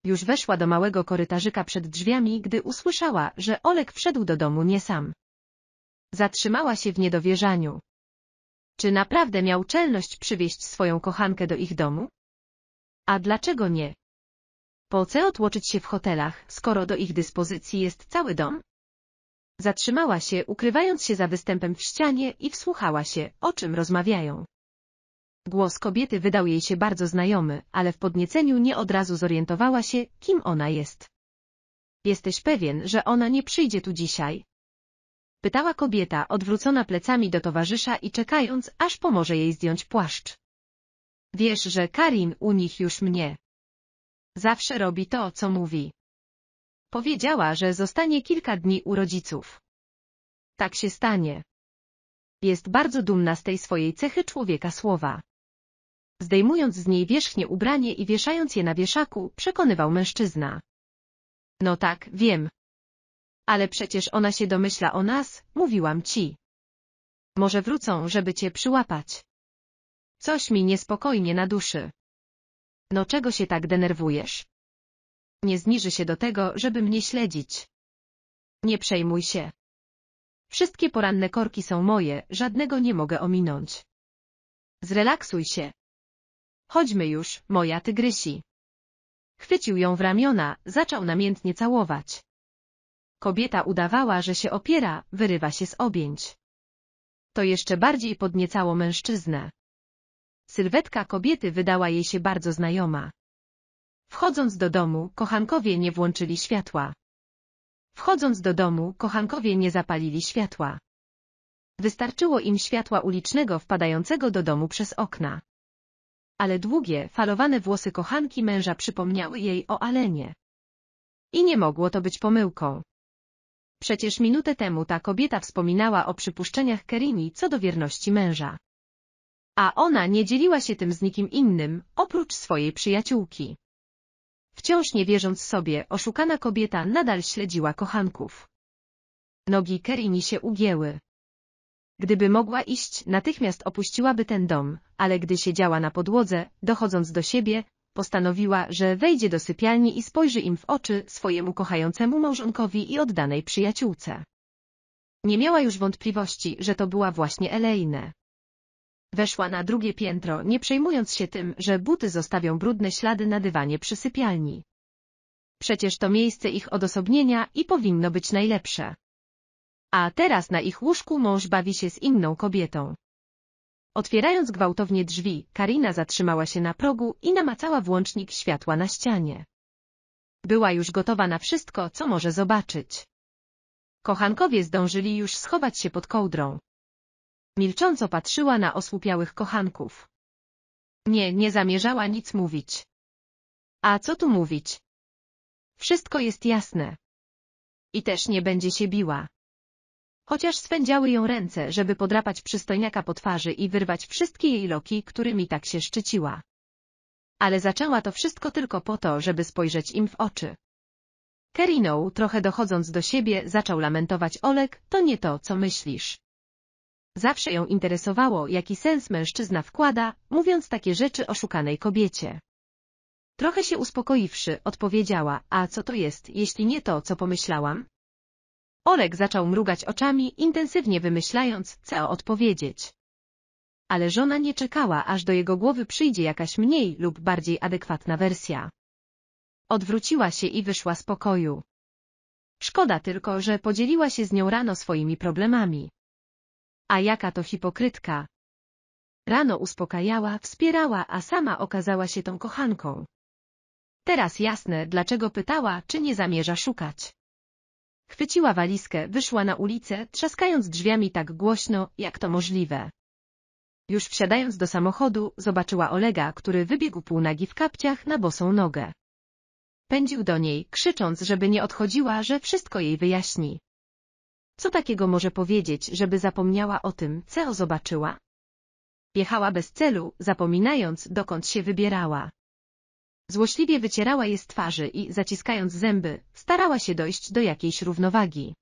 Już weszła do małego korytarzyka przed drzwiami, gdy usłyszała, że Olek wszedł do domu nie sam. Zatrzymała się w niedowierzaniu. Czy naprawdę miał czelność przywieźć swoją kochankę do ich domu? A dlaczego nie? Po co otłoczyć się w hotelach, skoro do ich dyspozycji jest cały dom? Zatrzymała się, ukrywając się za występem w ścianie i wsłuchała się, o czym rozmawiają. Głos kobiety wydał jej się bardzo znajomy, ale w podnieceniu nie od razu zorientowała się, kim ona jest. Jesteś pewien, że ona nie przyjdzie tu dzisiaj? Pytała kobieta, odwrócona plecami do towarzysza i czekając, aż pomoże jej zdjąć płaszcz. Wiesz, że Karin u nich już mnie. Zawsze robi to, co mówi. Powiedziała, że zostanie kilka dni u rodziców. Tak się stanie. Jest bardzo dumna z tej swojej cechy człowieka słowa. Zdejmując z niej wierzchnie ubranie i wieszając je na wieszaku, przekonywał mężczyzna. No tak, wiem. Ale przecież ona się domyśla o nas, mówiłam ci. Może wrócą, żeby cię przyłapać. Coś mi niespokojnie na duszy. No czego się tak denerwujesz? Nie zniży się do tego, żeby mnie śledzić. Nie przejmuj się. Wszystkie poranne korki są moje, żadnego nie mogę ominąć. Zrelaksuj się. Chodźmy już, moja tygrysi. Chwycił ją w ramiona, zaczął namiętnie całować. Kobieta udawała, że się opiera, wyrywa się z objęć. To jeszcze bardziej podniecało mężczyznę. Sylwetka kobiety wydała jej się bardzo znajoma. Wchodząc do domu, kochankowie nie włączyli światła. Wchodząc do domu, kochankowie nie zapalili światła. Wystarczyło im światła ulicznego wpadającego do domu przez okna. Ale długie, falowane włosy kochanki męża przypomniały jej o Alenie. I nie mogło to być pomyłką. Przecież minutę temu ta kobieta wspominała o przypuszczeniach Kerini co do wierności męża. A ona nie dzieliła się tym z nikim innym, oprócz swojej przyjaciółki. Wciąż nie wierząc sobie, oszukana kobieta nadal śledziła kochanków. Nogi Kerini się ugięły. Gdyby mogła iść, natychmiast opuściłaby ten dom, ale gdy siedziała na podłodze, dochodząc do siebie, postanowiła, że wejdzie do sypialni i spojrzy im w oczy swojemu kochającemu małżonkowi i oddanej przyjaciółce. Nie miała już wątpliwości, że to była właśnie Elejne. Weszła na drugie piętro, nie przejmując się tym, że buty zostawią brudne ślady na dywanie przy sypialni. Przecież to miejsce ich odosobnienia i powinno być najlepsze. A teraz na ich łóżku mąż bawi się z inną kobietą. Otwierając gwałtownie drzwi, Karina zatrzymała się na progu i namacała włącznik światła na ścianie. Była już gotowa na wszystko, co może zobaczyć. Kochankowie zdążyli już schować się pod kołdrą. Milcząco patrzyła na osłupiałych kochanków. Nie, nie zamierzała nic mówić. A co tu mówić? Wszystko jest jasne. I też nie będzie się biła. Chociaż swędziały ją ręce, żeby podrapać przystojniaka po twarzy i wyrwać wszystkie jej loki, którymi tak się szczyciła. Ale zaczęła to wszystko tylko po to, żeby spojrzeć im w oczy. Kerino, trochę dochodząc do siebie, zaczął lamentować Olek, to nie to, co myślisz. Zawsze ją interesowało, jaki sens mężczyzna wkłada, mówiąc takie rzeczy o szukanej kobiecie. Trochę się uspokoiwszy, odpowiedziała, a co to jest, jeśli nie to, co pomyślałam? Olek zaczął mrugać oczami, intensywnie wymyślając, co odpowiedzieć. Ale żona nie czekała, aż do jego głowy przyjdzie jakaś mniej lub bardziej adekwatna wersja. Odwróciła się i wyszła z pokoju. Szkoda tylko, że podzieliła się z nią rano swoimi problemami. A jaka to hipokrytka! Rano uspokajała, wspierała, a sama okazała się tą kochanką. Teraz jasne, dlaczego pytała, czy nie zamierza szukać. Chwyciła walizkę, wyszła na ulicę, trzaskając drzwiami tak głośno, jak to możliwe. Już wsiadając do samochodu, zobaczyła Olega, który wybiegł półnagi w kapciach na bosą nogę. Pędził do niej, krzycząc, żeby nie odchodziła, że wszystko jej wyjaśni. Co takiego może powiedzieć, żeby zapomniała o tym, co zobaczyła? Jechała bez celu, zapominając, dokąd się wybierała. Złośliwie wycierała je z twarzy i, zaciskając zęby, starała się dojść do jakiejś równowagi.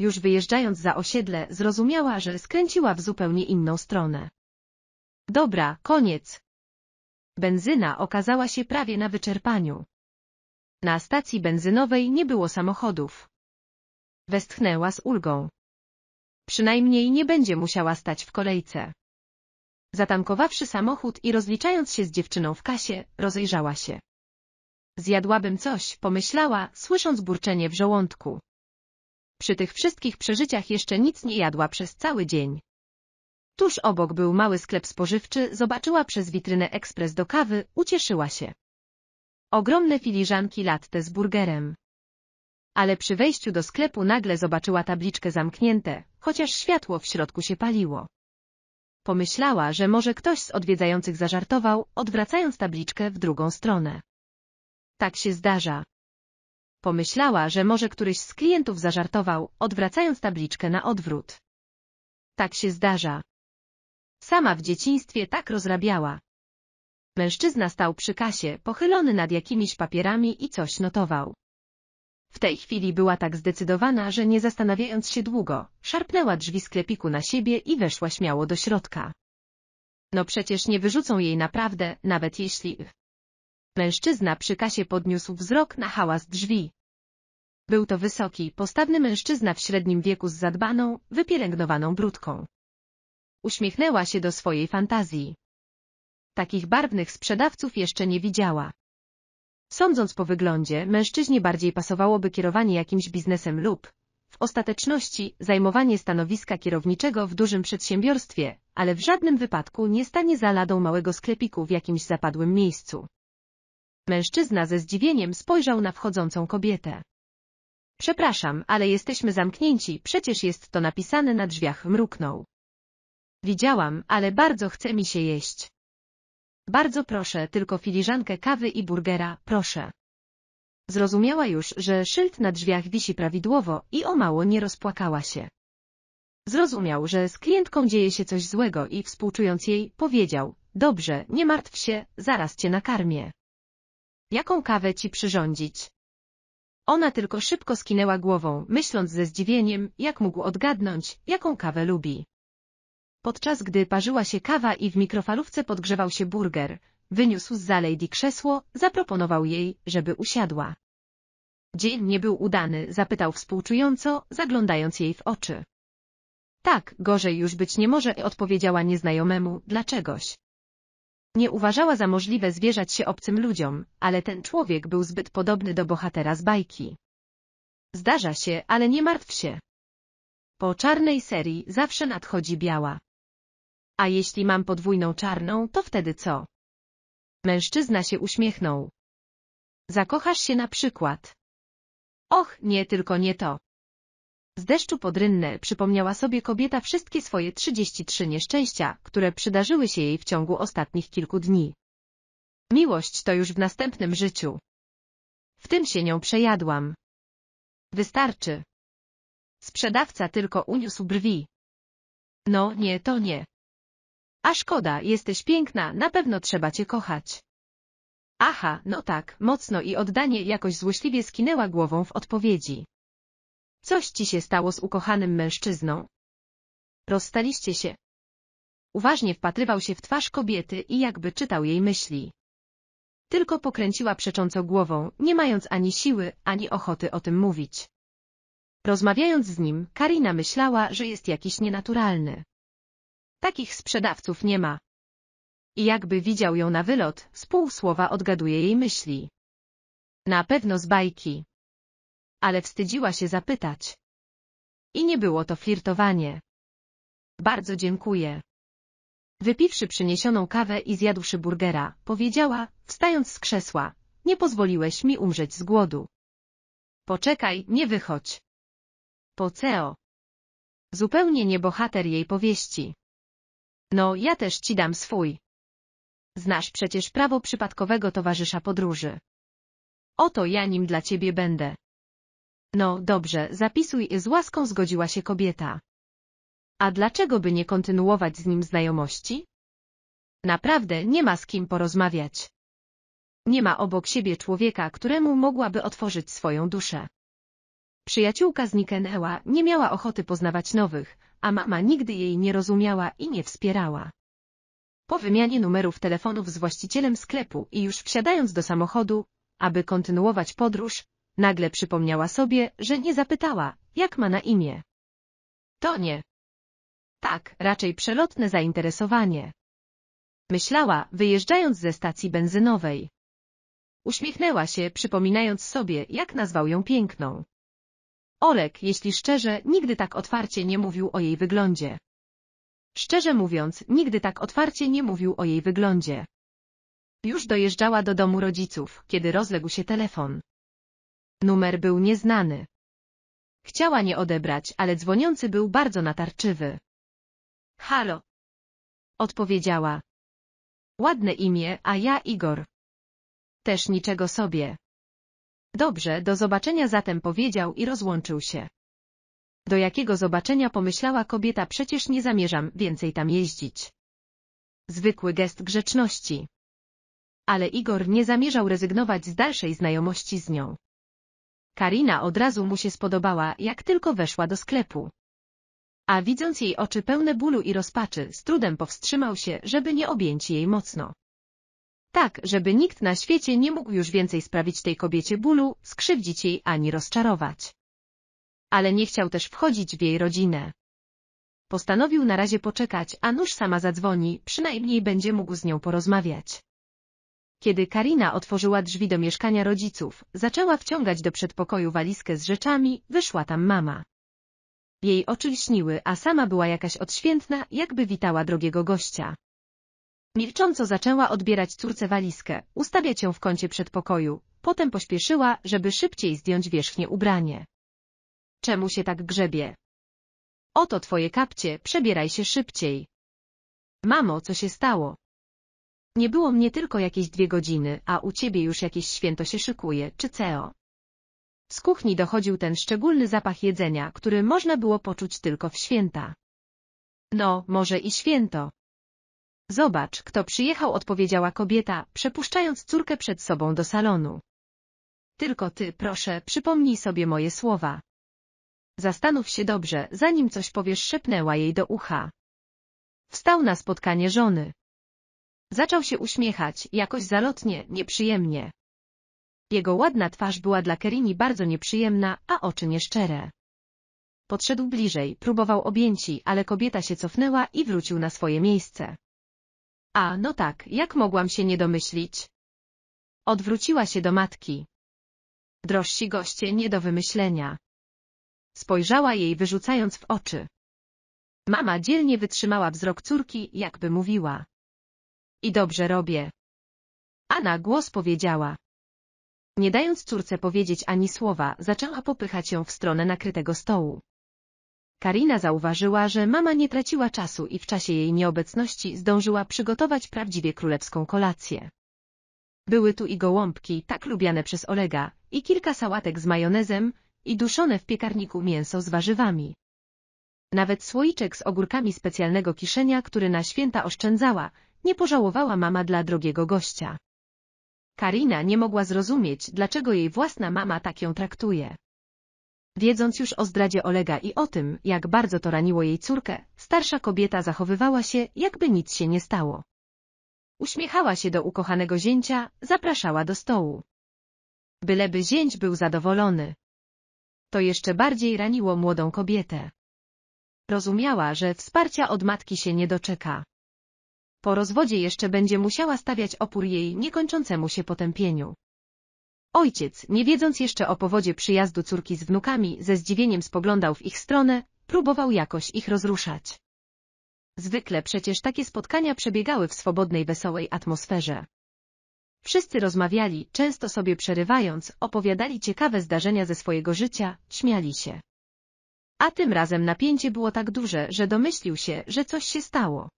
Już wyjeżdżając za osiedle, zrozumiała, że skręciła w zupełnie inną stronę. Dobra, koniec. Benzyna okazała się prawie na wyczerpaniu. Na stacji benzynowej nie było samochodów. Westchnęła z ulgą. Przynajmniej nie będzie musiała stać w kolejce. Zatankowawszy samochód i rozliczając się z dziewczyną w kasie, rozejrzała się. Zjadłabym coś, pomyślała, słysząc burczenie w żołądku. Przy tych wszystkich przeżyciach jeszcze nic nie jadła przez cały dzień. Tuż obok był mały sklep spożywczy, zobaczyła przez witrynę ekspres do kawy, ucieszyła się. Ogromne filiżanki latte z burgerem ale przy wejściu do sklepu nagle zobaczyła tabliczkę zamknięte, chociaż światło w środku się paliło. Pomyślała, że może ktoś z odwiedzających zażartował, odwracając tabliczkę w drugą stronę. Tak się zdarza. Pomyślała, że może któryś z klientów zażartował, odwracając tabliczkę na odwrót. Tak się zdarza. Sama w dzieciństwie tak rozrabiała. Mężczyzna stał przy kasie, pochylony nad jakimiś papierami i coś notował. W tej chwili była tak zdecydowana, że nie zastanawiając się długo, szarpnęła drzwi sklepiku na siebie i weszła śmiało do środka. No przecież nie wyrzucą jej naprawdę, nawet jeśli... Mężczyzna przy kasie podniósł wzrok na hałas drzwi. Był to wysoki, postawny mężczyzna w średnim wieku z zadbaną, wypielęgnowaną brudką. Uśmiechnęła się do swojej fantazji. Takich barwnych sprzedawców jeszcze nie widziała. Sądząc po wyglądzie, mężczyźnie bardziej pasowałoby kierowanie jakimś biznesem lub, w ostateczności, zajmowanie stanowiska kierowniczego w dużym przedsiębiorstwie, ale w żadnym wypadku nie stanie za ladą małego sklepiku w jakimś zapadłym miejscu. Mężczyzna ze zdziwieniem spojrzał na wchodzącą kobietę. Przepraszam, ale jesteśmy zamknięci, przecież jest to napisane na drzwiach, mruknął. Widziałam, ale bardzo chce mi się jeść. Bardzo proszę, tylko filiżankę kawy i burgera, proszę. Zrozumiała już, że szyld na drzwiach wisi prawidłowo i o mało nie rozpłakała się. Zrozumiał, że z klientką dzieje się coś złego i współczując jej, powiedział, dobrze, nie martw się, zaraz cię nakarmię. Jaką kawę ci przyrządzić? Ona tylko szybko skinęła głową, myśląc ze zdziwieniem, jak mógł odgadnąć, jaką kawę lubi. Podczas gdy parzyła się kawa i w mikrofalówce podgrzewał się burger, wyniósł z za Lady krzesło, zaproponował jej, żeby usiadła. Dzień nie był udany, zapytał współczująco, zaglądając jej w oczy. Tak, gorzej już być nie może, odpowiedziała nieznajomemu, dlaczegoś. Nie uważała za możliwe zwierzać się obcym ludziom, ale ten człowiek był zbyt podobny do bohatera z bajki. Zdarza się, ale nie martw się. Po czarnej serii zawsze nadchodzi biała. A jeśli mam podwójną czarną, to wtedy co? Mężczyzna się uśmiechnął. Zakochasz się na przykład. Och, nie, tylko nie to. Z deszczu pod rynne przypomniała sobie kobieta wszystkie swoje 33 nieszczęścia, które przydarzyły się jej w ciągu ostatnich kilku dni. Miłość to już w następnym życiu. W tym się nią przejadłam. Wystarczy. Sprzedawca tylko uniósł brwi. No nie, to nie. A szkoda, jesteś piękna, na pewno trzeba cię kochać. Aha, no tak, mocno i oddanie jakoś złośliwie skinęła głową w odpowiedzi. Coś ci się stało z ukochanym mężczyzną. Rozstaliście się. Uważnie wpatrywał się w twarz kobiety i jakby czytał jej myśli. Tylko pokręciła przecząco głową, nie mając ani siły, ani ochoty o tym mówić. Rozmawiając z nim, Karina myślała, że jest jakiś nienaturalny. Takich sprzedawców nie ma. I jakby widział ją na wylot, z pół słowa odgaduje jej myśli. Na pewno z bajki. Ale wstydziła się zapytać. I nie było to flirtowanie. Bardzo dziękuję. Wypiwszy przyniesioną kawę i zjadłszy burgera, powiedziała, wstając z krzesła, nie pozwoliłeś mi umrzeć z głodu. Poczekaj, nie wychodź. Po co? Zupełnie nie bohater jej powieści. No, ja też ci dam swój. Znasz przecież prawo przypadkowego towarzysza podróży. Oto ja nim dla ciebie będę. No, dobrze, zapisuj, z łaską zgodziła się kobieta. A dlaczego by nie kontynuować z nim znajomości? Naprawdę nie ma z kim porozmawiać. Nie ma obok siebie człowieka, któremu mogłaby otworzyć swoją duszę. Przyjaciółka zniknęła, nie miała ochoty poznawać nowych, a mama nigdy jej nie rozumiała i nie wspierała. Po wymianie numerów telefonów z właścicielem sklepu i już wsiadając do samochodu, aby kontynuować podróż, nagle przypomniała sobie, że nie zapytała, jak ma na imię. To nie. Tak, raczej przelotne zainteresowanie. Myślała, wyjeżdżając ze stacji benzynowej. Uśmiechnęła się, przypominając sobie, jak nazwał ją piękną. Olek, jeśli szczerze, nigdy tak otwarcie nie mówił o jej wyglądzie. Szczerze mówiąc, nigdy tak otwarcie nie mówił o jej wyglądzie. Już dojeżdżała do domu rodziców, kiedy rozległ się telefon. Numer był nieznany. Chciała nie odebrać, ale dzwoniący był bardzo natarczywy. Halo. Odpowiedziała. Ładne imię, a ja Igor. Też niczego sobie. Dobrze, do zobaczenia zatem powiedział i rozłączył się. Do jakiego zobaczenia pomyślała kobieta przecież nie zamierzam więcej tam jeździć. Zwykły gest grzeczności. Ale Igor nie zamierzał rezygnować z dalszej znajomości z nią. Karina od razu mu się spodobała, jak tylko weszła do sklepu. A widząc jej oczy pełne bólu i rozpaczy, z trudem powstrzymał się, żeby nie objęć jej mocno tak, żeby nikt na świecie nie mógł już więcej sprawić tej kobiecie bólu, skrzywdzić jej ani rozczarować. Ale nie chciał też wchodzić w jej rodzinę. Postanowił na razie poczekać, a nuż sama zadzwoni, przynajmniej będzie mógł z nią porozmawiać. Kiedy Karina otworzyła drzwi do mieszkania rodziców, zaczęła wciągać do przedpokoju walizkę z rzeczami, wyszła tam mama. Jej oczy lśniły, a sama była jakaś odświętna, jakby witała drogiego gościa. Milcząco zaczęła odbierać córce walizkę, ustawiać ją w kącie przedpokoju, potem pośpieszyła, żeby szybciej zdjąć wierzchnie ubranie. Czemu się tak grzebie? Oto twoje kapcie, przebieraj się szybciej. Mamo, co się stało? Nie było mnie tylko jakieś dwie godziny, a u ciebie już jakieś święto się szykuje, czy ceo? Z kuchni dochodził ten szczególny zapach jedzenia, który można było poczuć tylko w święta. No, może i święto. Zobacz, kto przyjechał, odpowiedziała kobieta, przepuszczając córkę przed sobą do salonu. Tylko ty, proszę, przypomnij sobie moje słowa. Zastanów się dobrze, zanim coś powiesz, szepnęła jej do ucha. Wstał na spotkanie żony. Zaczął się uśmiechać, jakoś zalotnie, nieprzyjemnie. Jego ładna twarz była dla Kerini bardzo nieprzyjemna, a oczy nieszczere. Podszedł bliżej, próbował objęci, ale kobieta się cofnęła i wrócił na swoje miejsce. A, no tak, jak mogłam się nie domyślić? Odwróciła się do matki. Drożsi goście nie do wymyślenia. Spojrzała jej wyrzucając w oczy. Mama dzielnie wytrzymała wzrok córki, jakby mówiła. I dobrze robię. Anna głos powiedziała. Nie dając córce powiedzieć ani słowa, zaczęła popychać ją w stronę nakrytego stołu. Karina zauważyła, że mama nie traciła czasu i w czasie jej nieobecności zdążyła przygotować prawdziwie królewską kolację. Były tu i gołąbki, tak lubiane przez Olega, i kilka sałatek z majonezem, i duszone w piekarniku mięso z warzywami. Nawet słoiczek z ogórkami specjalnego kiszenia, który na święta oszczędzała, nie pożałowała mama dla drogiego gościa. Karina nie mogła zrozumieć, dlaczego jej własna mama tak ją traktuje. Wiedząc już o zdradzie Olega i o tym, jak bardzo to raniło jej córkę, starsza kobieta zachowywała się, jakby nic się nie stało. Uśmiechała się do ukochanego zięcia, zapraszała do stołu. Byleby zięć był zadowolony. To jeszcze bardziej raniło młodą kobietę. Rozumiała, że wsparcia od matki się nie doczeka. Po rozwodzie jeszcze będzie musiała stawiać opór jej niekończącemu się potępieniu. Ojciec, nie wiedząc jeszcze o powodzie przyjazdu córki z wnukami, ze zdziwieniem spoglądał w ich stronę, próbował jakoś ich rozruszać. Zwykle przecież takie spotkania przebiegały w swobodnej, wesołej atmosferze. Wszyscy rozmawiali, często sobie przerywając, opowiadali ciekawe zdarzenia ze swojego życia, śmiali się. A tym razem napięcie było tak duże, że domyślił się, że coś się stało.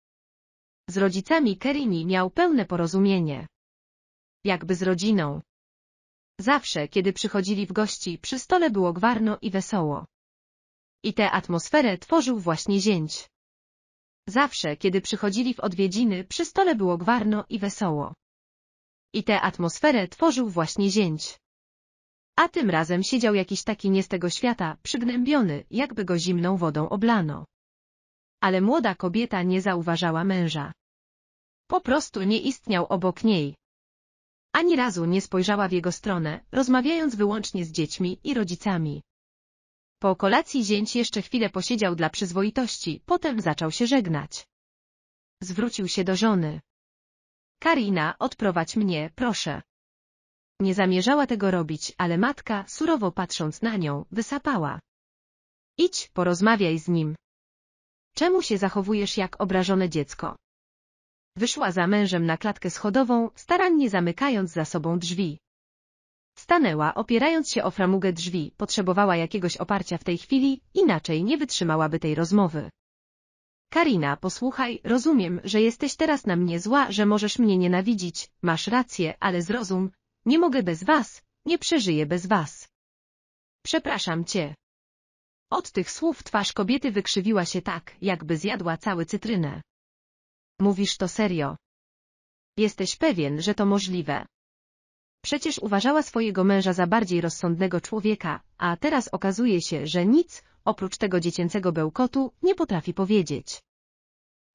Z rodzicami Kerini miał pełne porozumienie. Jakby z rodziną. Zawsze, kiedy przychodzili w gości, przy stole było gwarno i wesoło. I tę atmosferę tworzył właśnie zięć. Zawsze, kiedy przychodzili w odwiedziny, przy stole było gwarno i wesoło. I tę atmosferę tworzył właśnie zięć. A tym razem siedział jakiś taki nie z tego świata, przygnębiony, jakby go zimną wodą oblano. Ale młoda kobieta nie zauważała męża. Po prostu nie istniał obok niej. Ani razu nie spojrzała w jego stronę, rozmawiając wyłącznie z dziećmi i rodzicami. Po kolacji zięć jeszcze chwilę posiedział dla przyzwoitości, potem zaczął się żegnać. Zwrócił się do żony. Karina, odprowadź mnie, proszę. Nie zamierzała tego robić, ale matka, surowo patrząc na nią, wysapała. Idź, porozmawiaj z nim. Czemu się zachowujesz jak obrażone dziecko? Wyszła za mężem na klatkę schodową, starannie zamykając za sobą drzwi. Stanęła, opierając się o framugę drzwi, potrzebowała jakiegoś oparcia w tej chwili, inaczej nie wytrzymałaby tej rozmowy. Karina, posłuchaj, rozumiem, że jesteś teraz na mnie zła, że możesz mnie nienawidzić, masz rację, ale zrozum, nie mogę bez was, nie przeżyję bez was. Przepraszam cię. Od tych słów twarz kobiety wykrzywiła się tak, jakby zjadła cały cytrynę. Mówisz to serio. Jesteś pewien, że to możliwe. Przecież uważała swojego męża za bardziej rozsądnego człowieka, a teraz okazuje się, że nic, oprócz tego dziecięcego bełkotu, nie potrafi powiedzieć.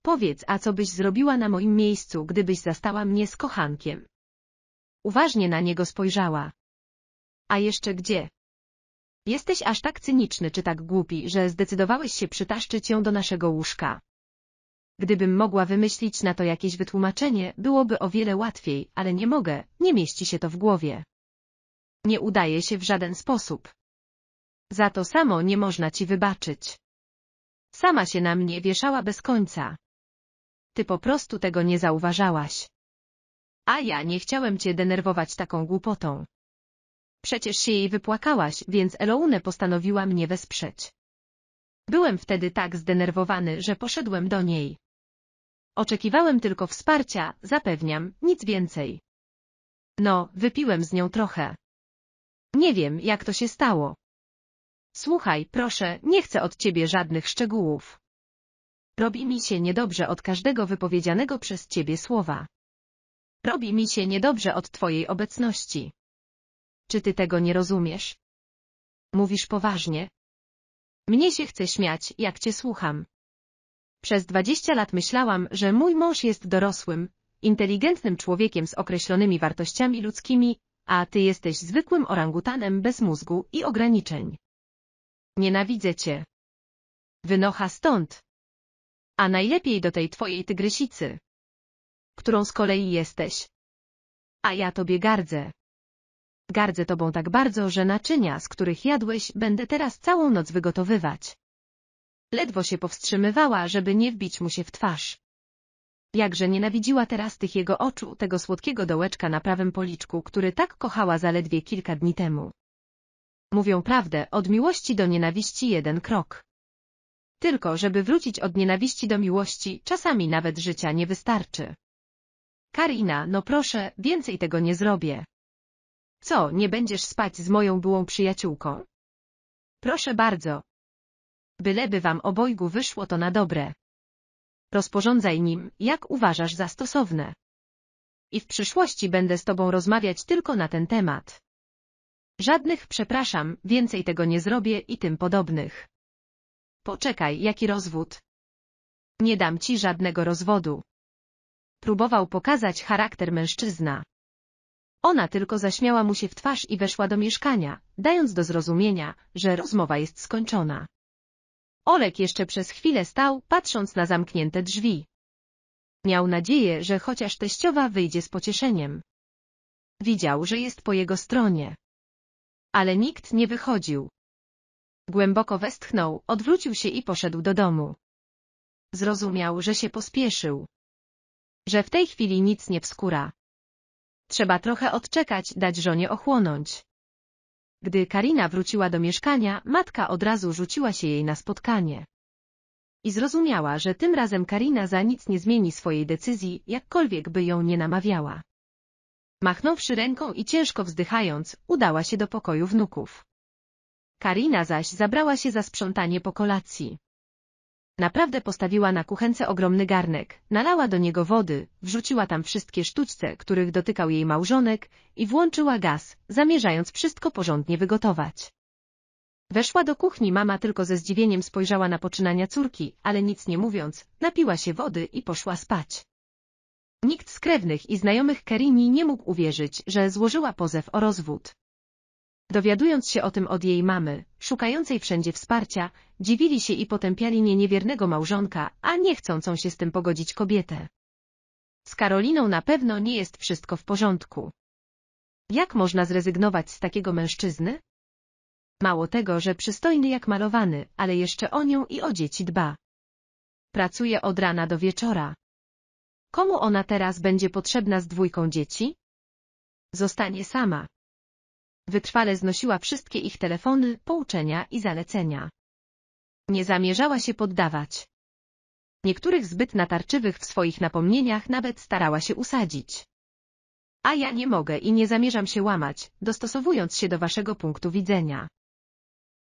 Powiedz, a co byś zrobiła na moim miejscu, gdybyś zastała mnie z kochankiem? Uważnie na niego spojrzała. A jeszcze gdzie? Jesteś aż tak cyniczny czy tak głupi, że zdecydowałeś się przytaszczyć ją do naszego łóżka. Gdybym mogła wymyślić na to jakieś wytłumaczenie, byłoby o wiele łatwiej, ale nie mogę, nie mieści się to w głowie. Nie udaje się w żaden sposób. Za to samo nie można ci wybaczyć. Sama się na mnie wieszała bez końca. Ty po prostu tego nie zauważałaś. A ja nie chciałem cię denerwować taką głupotą. Przecież się jej wypłakałaś, więc Eloune postanowiła mnie wesprzeć. Byłem wtedy tak zdenerwowany, że poszedłem do niej. Oczekiwałem tylko wsparcia, zapewniam, nic więcej. No, wypiłem z nią trochę. Nie wiem, jak to się stało. Słuchaj, proszę, nie chcę od ciebie żadnych szczegółów. Robi mi się niedobrze od każdego wypowiedzianego przez ciebie słowa. Robi mi się niedobrze od twojej obecności. Czy ty tego nie rozumiesz? Mówisz poważnie, mnie się chce śmiać, jak cię słucham. Przez dwadzieścia lat myślałam, że mój mąż jest dorosłym, inteligentnym człowiekiem z określonymi wartościami ludzkimi, a ty jesteś zwykłym orangutanem bez mózgu i ograniczeń. Nienawidzę cię. Wynocha stąd. A najlepiej do tej twojej tygrysicy. Którą z kolei jesteś. A ja tobie gardzę. Gardzę tobą tak bardzo, że naczynia, z których jadłeś, będę teraz całą noc wygotowywać. Ledwo się powstrzymywała, żeby nie wbić mu się w twarz. Jakże nienawidziła teraz tych jego oczu, tego słodkiego dołeczka na prawym policzku, który tak kochała zaledwie kilka dni temu. Mówią prawdę, od miłości do nienawiści jeden krok. Tylko, żeby wrócić od nienawiści do miłości, czasami nawet życia nie wystarczy. Karina, no proszę, więcej tego nie zrobię. Co, nie będziesz spać z moją byłą przyjaciółką? Proszę bardzo. Byleby wam obojgu wyszło to na dobre. Rozporządzaj nim, jak uważasz za stosowne. I w przyszłości będę z tobą rozmawiać tylko na ten temat. Żadnych przepraszam, więcej tego nie zrobię i tym podobnych. Poczekaj, jaki rozwód? Nie dam ci żadnego rozwodu. Próbował pokazać charakter mężczyzna. Ona tylko zaśmiała mu się w twarz i weszła do mieszkania, dając do zrozumienia, że rozmowa jest skończona. Olek jeszcze przez chwilę stał, patrząc na zamknięte drzwi. Miał nadzieję, że chociaż teściowa wyjdzie z pocieszeniem. Widział, że jest po jego stronie. Ale nikt nie wychodził. Głęboko westchnął, odwrócił się i poszedł do domu. Zrozumiał, że się pospieszył. Że w tej chwili nic nie wskóra. Trzeba trochę odczekać, dać żonie ochłonąć. Gdy Karina wróciła do mieszkania, matka od razu rzuciła się jej na spotkanie. I zrozumiała, że tym razem Karina za nic nie zmieni swojej decyzji, jakkolwiek by ją nie namawiała. Machnąwszy ręką i ciężko wzdychając, udała się do pokoju wnuków. Karina zaś zabrała się za sprzątanie po kolacji. Naprawdę postawiła na kuchence ogromny garnek, nalała do niego wody, wrzuciła tam wszystkie sztuczce, których dotykał jej małżonek i włączyła gaz, zamierzając wszystko porządnie wygotować. Weszła do kuchni, mama tylko ze zdziwieniem spojrzała na poczynania córki, ale nic nie mówiąc, napiła się wody i poszła spać. Nikt z krewnych i znajomych Kerini nie mógł uwierzyć, że złożyła pozew o rozwód. Dowiadując się o tym od jej mamy, szukającej wszędzie wsparcia, dziwili się i potępiali nie niewiernego małżonka, a nie chcącą się z tym pogodzić kobietę. Z Karoliną na pewno nie jest wszystko w porządku. Jak można zrezygnować z takiego mężczyzny? Mało tego, że przystojny jak malowany, ale jeszcze o nią i o dzieci dba. Pracuje od rana do wieczora. Komu ona teraz będzie potrzebna z dwójką dzieci? Zostanie sama. Wytrwale znosiła wszystkie ich telefony, pouczenia i zalecenia. Nie zamierzała się poddawać. Niektórych zbyt natarczywych w swoich napomnieniach nawet starała się usadzić. A ja nie mogę i nie zamierzam się łamać, dostosowując się do waszego punktu widzenia.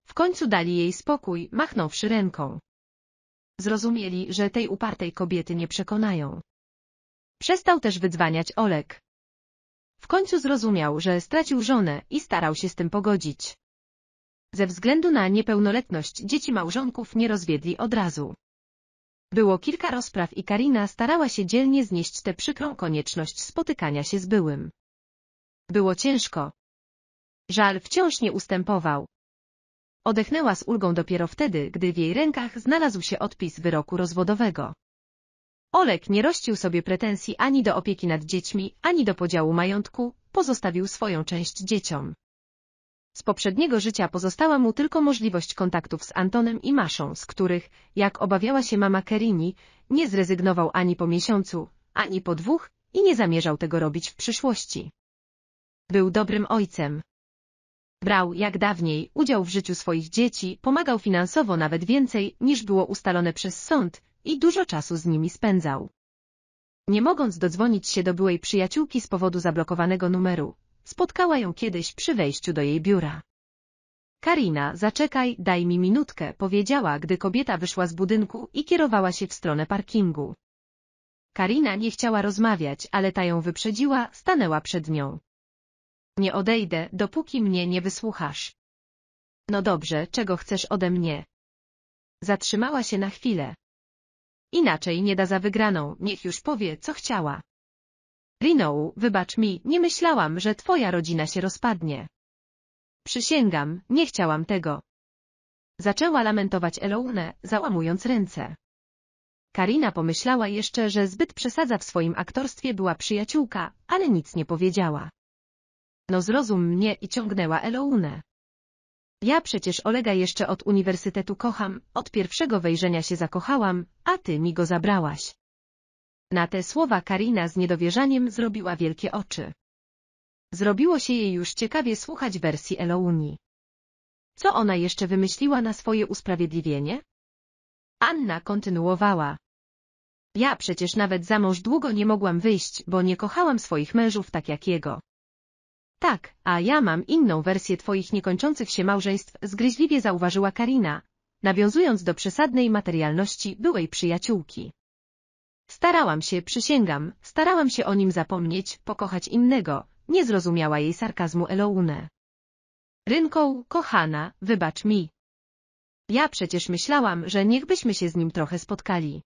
W końcu dali jej spokój, machnąwszy ręką. Zrozumieli, że tej upartej kobiety nie przekonają. Przestał też wydzwaniać Olek. W końcu zrozumiał, że stracił żonę i starał się z tym pogodzić. Ze względu na niepełnoletność dzieci małżonków nie rozwiedli od razu. Było kilka rozpraw i Karina starała się dzielnie znieść tę przykrą konieczność spotykania się z byłym. Było ciężko. Żal wciąż nie ustępował. Odechnęła z ulgą dopiero wtedy, gdy w jej rękach znalazł się odpis wyroku rozwodowego. Olek nie rościł sobie pretensji ani do opieki nad dziećmi, ani do podziału majątku, pozostawił swoją część dzieciom. Z poprzedniego życia pozostała mu tylko możliwość kontaktów z Antonem i Maszą, z których, jak obawiała się mama Kerini, nie zrezygnował ani po miesiącu, ani po dwóch i nie zamierzał tego robić w przyszłości. Był dobrym ojcem. Brał, jak dawniej, udział w życiu swoich dzieci, pomagał finansowo nawet więcej niż było ustalone przez sąd, i dużo czasu z nimi spędzał. Nie mogąc dodzwonić się do byłej przyjaciółki z powodu zablokowanego numeru, spotkała ją kiedyś przy wejściu do jej biura. Karina, zaczekaj, daj mi minutkę, powiedziała, gdy kobieta wyszła z budynku i kierowała się w stronę parkingu. Karina nie chciała rozmawiać, ale ta ją wyprzedziła, stanęła przed nią. Nie odejdę, dopóki mnie nie wysłuchasz. No dobrze, czego chcesz ode mnie? Zatrzymała się na chwilę, Inaczej nie da za wygraną, niech już powie, co chciała. Rino, wybacz mi, nie myślałam, że twoja rodzina się rozpadnie. Przysięgam, nie chciałam tego. Zaczęła lamentować Eloune, załamując ręce. Karina pomyślała jeszcze, że zbyt przesadza w swoim aktorstwie była przyjaciółka, ale nic nie powiedziała. No zrozum mnie i ciągnęła Eloune. Ja przecież Olega jeszcze od uniwersytetu kocham, od pierwszego wejrzenia się zakochałam, a ty mi go zabrałaś. Na te słowa Karina z niedowierzaniem zrobiła wielkie oczy. Zrobiło się jej już ciekawie słuchać wersji Elouni. Co ona jeszcze wymyśliła na swoje usprawiedliwienie? Anna kontynuowała. Ja przecież nawet za mąż długo nie mogłam wyjść, bo nie kochałam swoich mężów tak jak jego. Tak, a ja mam inną wersję twoich niekończących się małżeństw, zgryźliwie zauważyła Karina, nawiązując do przesadnej materialności byłej przyjaciółki. Starałam się, przysięgam, starałam się o nim zapomnieć, pokochać innego, nie zrozumiała jej sarkazmu Eloune. Rynką, kochana, wybacz mi. Ja przecież myślałam, że niechbyśmy się z nim trochę spotkali.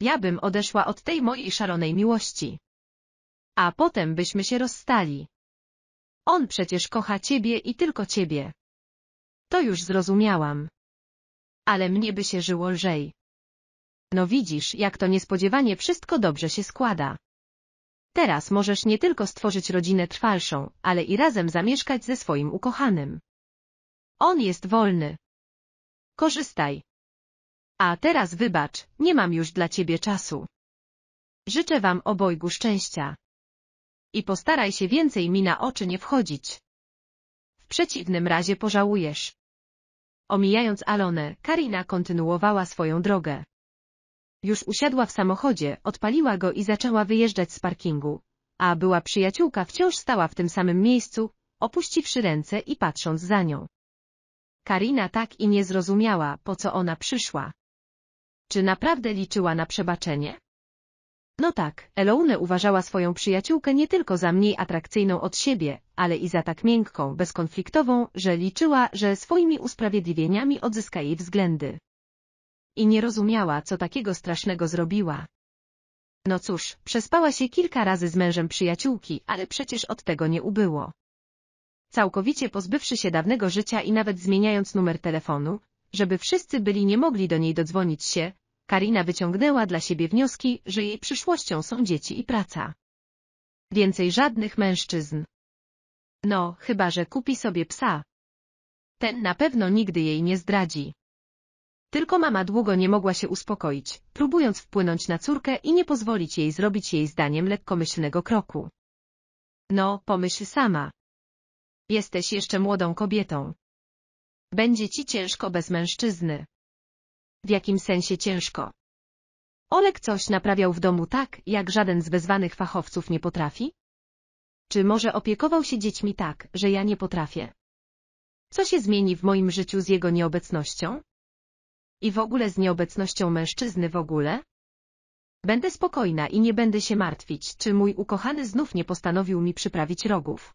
Ja bym odeszła od tej mojej szalonej miłości. A potem byśmy się rozstali. On przecież kocha ciebie i tylko ciebie. To już zrozumiałam. Ale mnie by się żyło lżej. No widzisz, jak to niespodziewanie wszystko dobrze się składa. Teraz możesz nie tylko stworzyć rodzinę trwalszą, ale i razem zamieszkać ze swoim ukochanym. On jest wolny. Korzystaj. A teraz wybacz, nie mam już dla ciebie czasu. Życzę wam obojgu szczęścia. I postaraj się więcej mi na oczy nie wchodzić. W przeciwnym razie pożałujesz. Omijając Alonę, Karina kontynuowała swoją drogę. Już usiadła w samochodzie, odpaliła go i zaczęła wyjeżdżać z parkingu, a była przyjaciółka wciąż stała w tym samym miejscu, opuściwszy ręce i patrząc za nią. Karina tak i nie zrozumiała, po co ona przyszła. Czy naprawdę liczyła na przebaczenie? No tak, Elone uważała swoją przyjaciółkę nie tylko za mniej atrakcyjną od siebie, ale i za tak miękką, bezkonfliktową, że liczyła, że swoimi usprawiedliwieniami odzyska jej względy. I nie rozumiała, co takiego strasznego zrobiła. No cóż, przespała się kilka razy z mężem przyjaciółki, ale przecież od tego nie ubyło. Całkowicie pozbywszy się dawnego życia i nawet zmieniając numer telefonu, żeby wszyscy byli nie mogli do niej dodzwonić się, Karina wyciągnęła dla siebie wnioski, że jej przyszłością są dzieci i praca. Więcej żadnych mężczyzn. No, chyba że kupi sobie psa. Ten na pewno nigdy jej nie zdradzi. Tylko mama długo nie mogła się uspokoić, próbując wpłynąć na córkę i nie pozwolić jej zrobić jej zdaniem lekkomyślnego kroku. No, pomyśl sama. Jesteś jeszcze młodą kobietą. Będzie ci ciężko bez mężczyzny. W jakim sensie ciężko? Olek coś naprawiał w domu tak, jak żaden z wezwanych fachowców nie potrafi? Czy może opiekował się dziećmi tak, że ja nie potrafię? Co się zmieni w moim życiu z jego nieobecnością? I w ogóle z nieobecnością mężczyzny w ogóle? Będę spokojna i nie będę się martwić, czy mój ukochany znów nie postanowił mi przyprawić rogów.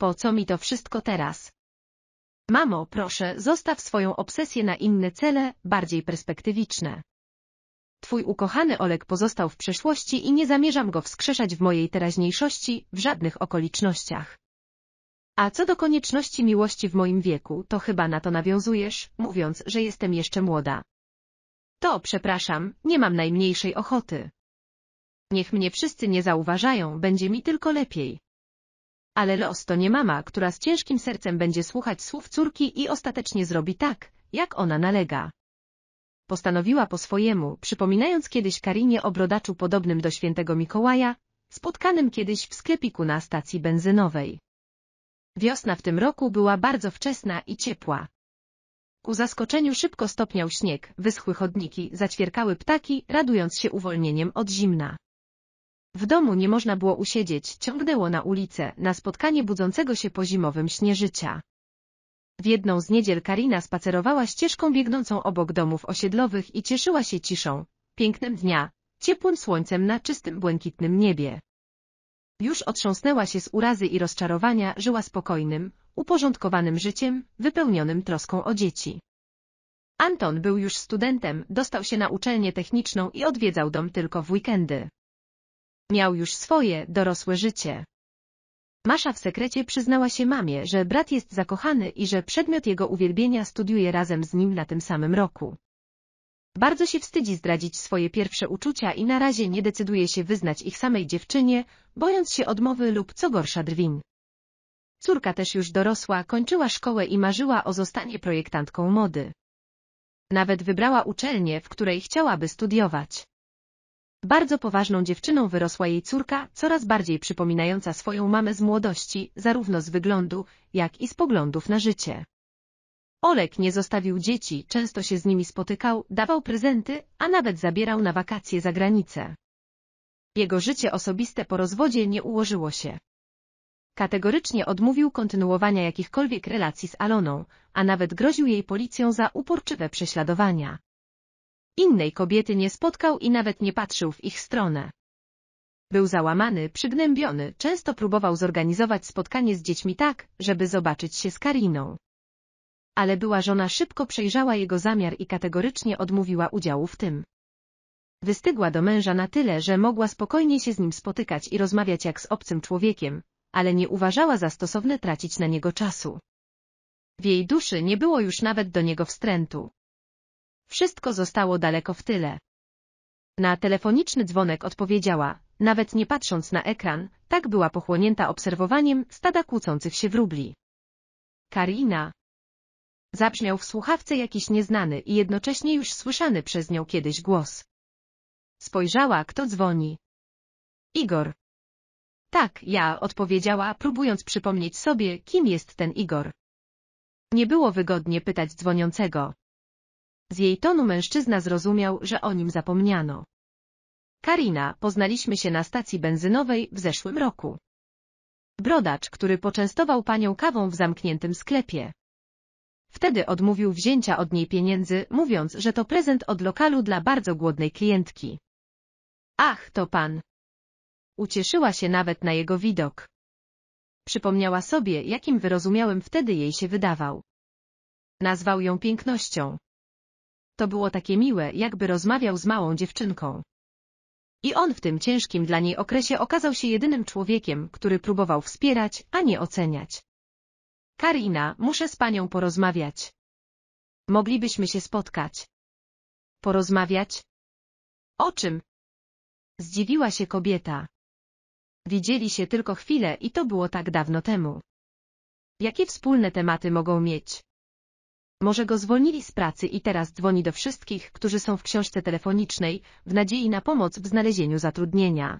Po co mi to wszystko teraz, Mamo, proszę, zostaw swoją obsesję na inne cele, bardziej perspektywiczne. Twój ukochany Olek pozostał w przeszłości i nie zamierzam go wskrzeszać w mojej teraźniejszości, w żadnych okolicznościach. A co do konieczności miłości w moim wieku, to chyba na to nawiązujesz, mówiąc, że jestem jeszcze młoda. To, przepraszam, nie mam najmniejszej ochoty. Niech mnie wszyscy nie zauważają, będzie mi tylko lepiej. Ale los to nie mama, która z ciężkim sercem będzie słuchać słów córki i ostatecznie zrobi tak, jak ona nalega. Postanowiła po swojemu, przypominając kiedyś Karinie o brodaczu podobnym do świętego Mikołaja, spotkanym kiedyś w sklepiku na stacji benzynowej. Wiosna w tym roku była bardzo wczesna i ciepła. Ku zaskoczeniu szybko stopniał śnieg, wyschły chodniki, zaćwierkały ptaki, radując się uwolnieniem od zimna. W domu nie można było usiedzieć, ciągnęło na ulicę, na spotkanie budzącego się po zimowym śnie życia. W jedną z niedziel Karina spacerowała ścieżką biegnącą obok domów osiedlowych i cieszyła się ciszą, pięknem dnia, ciepłym słońcem na czystym błękitnym niebie. Już otrząsnęła się z urazy i rozczarowania, żyła spokojnym, uporządkowanym życiem, wypełnionym troską o dzieci. Anton był już studentem, dostał się na uczelnię techniczną i odwiedzał dom tylko w weekendy. Miał już swoje, dorosłe życie. Masza w sekrecie przyznała się mamie, że brat jest zakochany i że przedmiot jego uwielbienia studiuje razem z nim na tym samym roku. Bardzo się wstydzi zdradzić swoje pierwsze uczucia i na razie nie decyduje się wyznać ich samej dziewczynie, bojąc się odmowy lub co gorsza drwin. Córka też już dorosła, kończyła szkołę i marzyła o zostanie projektantką mody. Nawet wybrała uczelnię, w której chciałaby studiować. Bardzo poważną dziewczyną wyrosła jej córka, coraz bardziej przypominająca swoją mamę z młodości, zarówno z wyglądu, jak i z poglądów na życie. Olek nie zostawił dzieci, często się z nimi spotykał, dawał prezenty, a nawet zabierał na wakacje za granicę. Jego życie osobiste po rozwodzie nie ułożyło się. Kategorycznie odmówił kontynuowania jakichkolwiek relacji z Aloną, a nawet groził jej policją za uporczywe prześladowania. Innej kobiety nie spotkał i nawet nie patrzył w ich stronę. Był załamany, przygnębiony, często próbował zorganizować spotkanie z dziećmi tak, żeby zobaczyć się z Kariną. Ale była żona szybko przejrzała jego zamiar i kategorycznie odmówiła udziału w tym. Wystygła do męża na tyle, że mogła spokojnie się z nim spotykać i rozmawiać jak z obcym człowiekiem, ale nie uważała za stosowne tracić na niego czasu. W jej duszy nie było już nawet do niego wstrętu. Wszystko zostało daleko w tyle. Na telefoniczny dzwonek odpowiedziała, nawet nie patrząc na ekran, tak była pochłonięta obserwowaniem stada kłócących się wróbli. Karina. Zabrzmiał w słuchawce jakiś nieznany i jednocześnie już słyszany przez nią kiedyś głos. Spojrzała, kto dzwoni. Igor. Tak, ja, odpowiedziała, próbując przypomnieć sobie, kim jest ten Igor. Nie było wygodnie pytać dzwoniącego. Z jej tonu mężczyzna zrozumiał, że o nim zapomniano. Karina, poznaliśmy się na stacji benzynowej w zeszłym roku. Brodacz, który poczęstował panią kawą w zamkniętym sklepie. Wtedy odmówił wzięcia od niej pieniędzy, mówiąc, że to prezent od lokalu dla bardzo głodnej klientki. Ach, to pan. Ucieszyła się nawet na jego widok. Przypomniała sobie, jakim wyrozumiałym wtedy jej się wydawał. Nazwał ją pięknością. To było takie miłe, jakby rozmawiał z małą dziewczynką. I on w tym ciężkim dla niej okresie okazał się jedynym człowiekiem, który próbował wspierać, a nie oceniać. Karina, muszę z panią porozmawiać. Moglibyśmy się spotkać. Porozmawiać? O czym? Zdziwiła się kobieta. Widzieli się tylko chwilę i to było tak dawno temu. Jakie wspólne tematy mogą mieć? Może go zwolnili z pracy i teraz dzwoni do wszystkich, którzy są w książce telefonicznej, w nadziei na pomoc w znalezieniu zatrudnienia.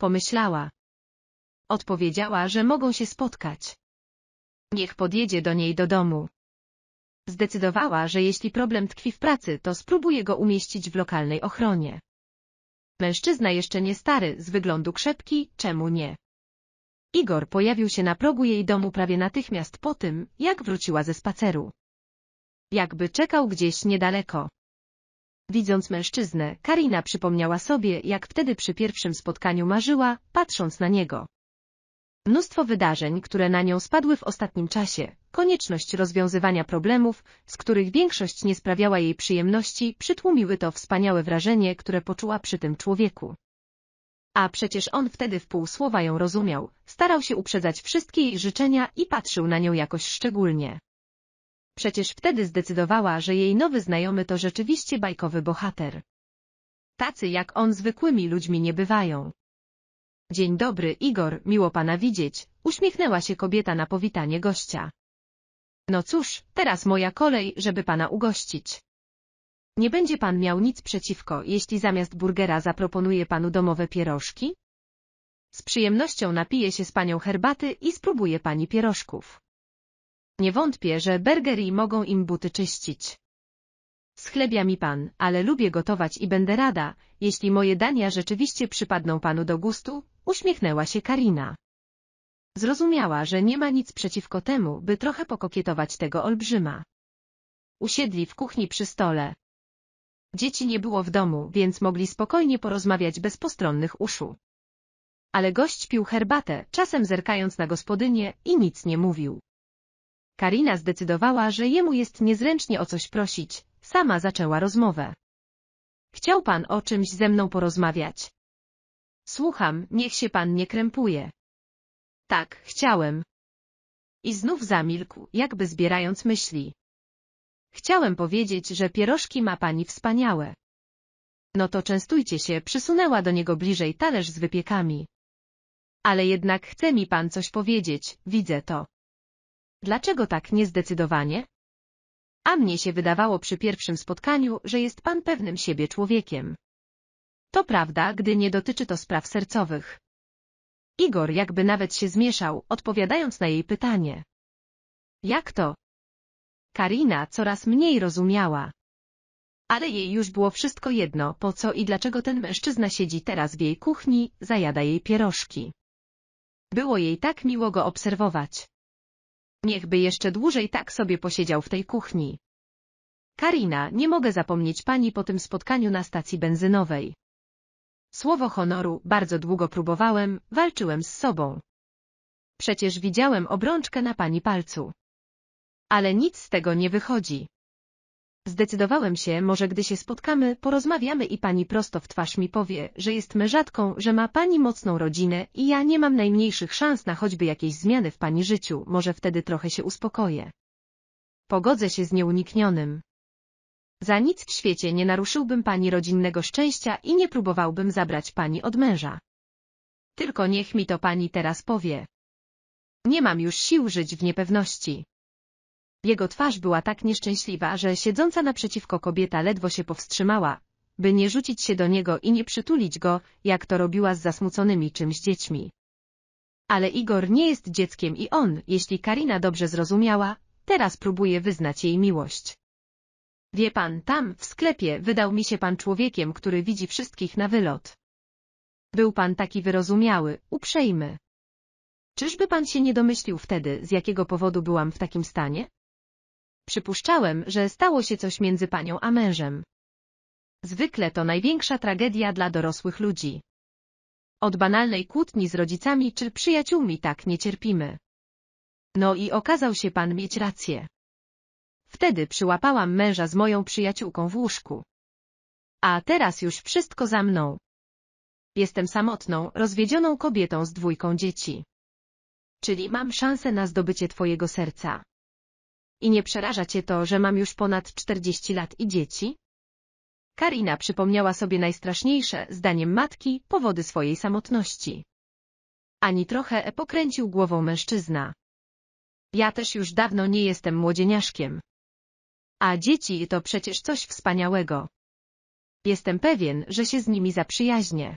Pomyślała. Odpowiedziała, że mogą się spotkać. Niech podjedzie do niej do domu. Zdecydowała, że jeśli problem tkwi w pracy, to spróbuje go umieścić w lokalnej ochronie. Mężczyzna jeszcze nie stary, z wyglądu krzepki, czemu nie? Igor pojawił się na progu jej domu prawie natychmiast po tym, jak wróciła ze spaceru jakby czekał gdzieś niedaleko. Widząc mężczyznę, Karina przypomniała sobie, jak wtedy przy pierwszym spotkaniu marzyła, patrząc na niego. Mnóstwo wydarzeń, które na nią spadły w ostatnim czasie, konieczność rozwiązywania problemów, z których większość nie sprawiała jej przyjemności, przytłumiły to wspaniałe wrażenie, które poczuła przy tym człowieku. A przecież on wtedy w pół słowa ją rozumiał, starał się uprzedzać wszystkie jej życzenia i patrzył na nią jakoś szczególnie. Przecież wtedy zdecydowała, że jej nowy znajomy to rzeczywiście bajkowy bohater. Tacy jak on zwykłymi ludźmi nie bywają. Dzień dobry, Igor, miło pana widzieć, uśmiechnęła się kobieta na powitanie gościa. No cóż, teraz moja kolej, żeby pana ugościć. Nie będzie pan miał nic przeciwko, jeśli zamiast burgera zaproponuję panu domowe pierożki? Z przyjemnością napiję się z panią herbaty i spróbuję pani pierożków. Nie wątpię, że burgeri mogą im buty czyścić. Schlebia mi pan, ale lubię gotować i będę rada, jeśli moje dania rzeczywiście przypadną panu do gustu, uśmiechnęła się Karina. Zrozumiała, że nie ma nic przeciwko temu, by trochę pokokietować tego olbrzyma. Usiedli w kuchni przy stole. Dzieci nie było w domu, więc mogli spokojnie porozmawiać bez postronnych uszu. Ale gość pił herbatę, czasem zerkając na gospodynię i nic nie mówił. Karina zdecydowała, że jemu jest niezręcznie o coś prosić, sama zaczęła rozmowę. Chciał pan o czymś ze mną porozmawiać. Słucham, niech się pan nie krępuje. Tak, chciałem. I znów zamilkł, jakby zbierając myśli. Chciałem powiedzieć, że pierożki ma pani wspaniałe. No to częstujcie się, przysunęła do niego bliżej talerz z wypiekami. Ale jednak chce mi pan coś powiedzieć, widzę to. Dlaczego tak niezdecydowanie? A mnie się wydawało przy pierwszym spotkaniu, że jest pan pewnym siebie człowiekiem. To prawda, gdy nie dotyczy to spraw sercowych. Igor jakby nawet się zmieszał, odpowiadając na jej pytanie. Jak to? Karina coraz mniej rozumiała. Ale jej już było wszystko jedno, po co i dlaczego ten mężczyzna siedzi teraz w jej kuchni, zajada jej pierożki. Było jej tak miło go obserwować. Niechby jeszcze dłużej tak sobie posiedział w tej kuchni. Karina, nie mogę zapomnieć pani po tym spotkaniu na stacji benzynowej. Słowo honoru, bardzo długo próbowałem, walczyłem z sobą. Przecież widziałem obrączkę na pani palcu. Ale nic z tego nie wychodzi. Zdecydowałem się, może gdy się spotkamy, porozmawiamy i pani prosto w twarz mi powie, że jest mężatką, że ma pani mocną rodzinę i ja nie mam najmniejszych szans na choćby jakieś zmiany w pani życiu, może wtedy trochę się uspokoję. Pogodzę się z nieuniknionym. Za nic w świecie nie naruszyłbym pani rodzinnego szczęścia i nie próbowałbym zabrać pani od męża. Tylko niech mi to pani teraz powie. Nie mam już sił żyć w niepewności. Jego twarz była tak nieszczęśliwa, że siedząca naprzeciwko kobieta ledwo się powstrzymała, by nie rzucić się do niego i nie przytulić go, jak to robiła z zasmuconymi czymś dziećmi. Ale Igor nie jest dzieckiem i on, jeśli Karina dobrze zrozumiała, teraz próbuje wyznać jej miłość. Wie pan, tam, w sklepie, wydał mi się pan człowiekiem, który widzi wszystkich na wylot. Był pan taki wyrozumiały, uprzejmy. Czyżby pan się nie domyślił wtedy, z jakiego powodu byłam w takim stanie? Przypuszczałem, że stało się coś między panią a mężem. Zwykle to największa tragedia dla dorosłych ludzi. Od banalnej kłótni z rodzicami czy przyjaciółmi tak nie cierpimy. No i okazał się pan mieć rację. Wtedy przyłapałam męża z moją przyjaciółką w łóżku. A teraz już wszystko za mną. Jestem samotną, rozwiedzioną kobietą z dwójką dzieci. Czyli mam szansę na zdobycie twojego serca. I nie przeraża cię to, że mam już ponad 40 lat i dzieci? Karina przypomniała sobie najstraszniejsze, zdaniem matki, powody swojej samotności. Ani trochę e, pokręcił głową mężczyzna. Ja też już dawno nie jestem młodzieniaszkiem. A dzieci to przecież coś wspaniałego. Jestem pewien, że się z nimi zaprzyjaźnię.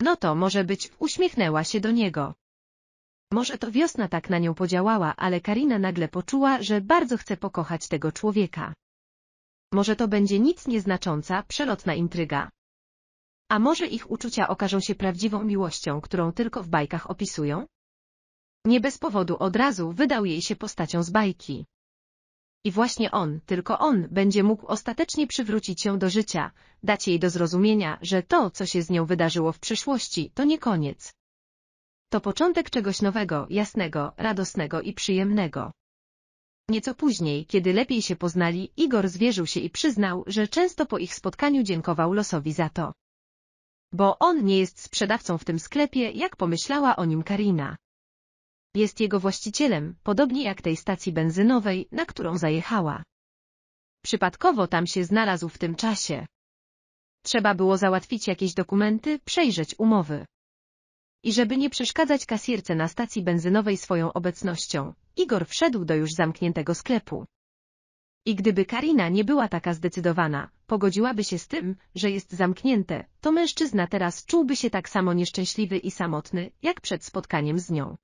No to może być, uśmiechnęła się do niego. Może to wiosna tak na nią podziałała, ale Karina nagle poczuła, że bardzo chce pokochać tego człowieka. Może to będzie nic nieznacząca, przelotna intryga. A może ich uczucia okażą się prawdziwą miłością, którą tylko w bajkach opisują? Nie bez powodu od razu wydał jej się postacią z bajki. I właśnie on, tylko on, będzie mógł ostatecznie przywrócić ją do życia, dać jej do zrozumienia, że to, co się z nią wydarzyło w przeszłości, to nie koniec. To początek czegoś nowego, jasnego, radosnego i przyjemnego. Nieco później, kiedy lepiej się poznali, Igor zwierzył się i przyznał, że często po ich spotkaniu dziękował losowi za to. Bo on nie jest sprzedawcą w tym sklepie, jak pomyślała o nim Karina. Jest jego właścicielem, podobnie jak tej stacji benzynowej, na którą zajechała. Przypadkowo tam się znalazł w tym czasie. Trzeba było załatwić jakieś dokumenty, przejrzeć umowy i żeby nie przeszkadzać kasjerce na stacji benzynowej swoją obecnością, Igor wszedł do już zamkniętego sklepu. I gdyby Karina nie była taka zdecydowana, pogodziłaby się z tym, że jest zamknięte, to mężczyzna teraz czułby się tak samo nieszczęśliwy i samotny, jak przed spotkaniem z nią.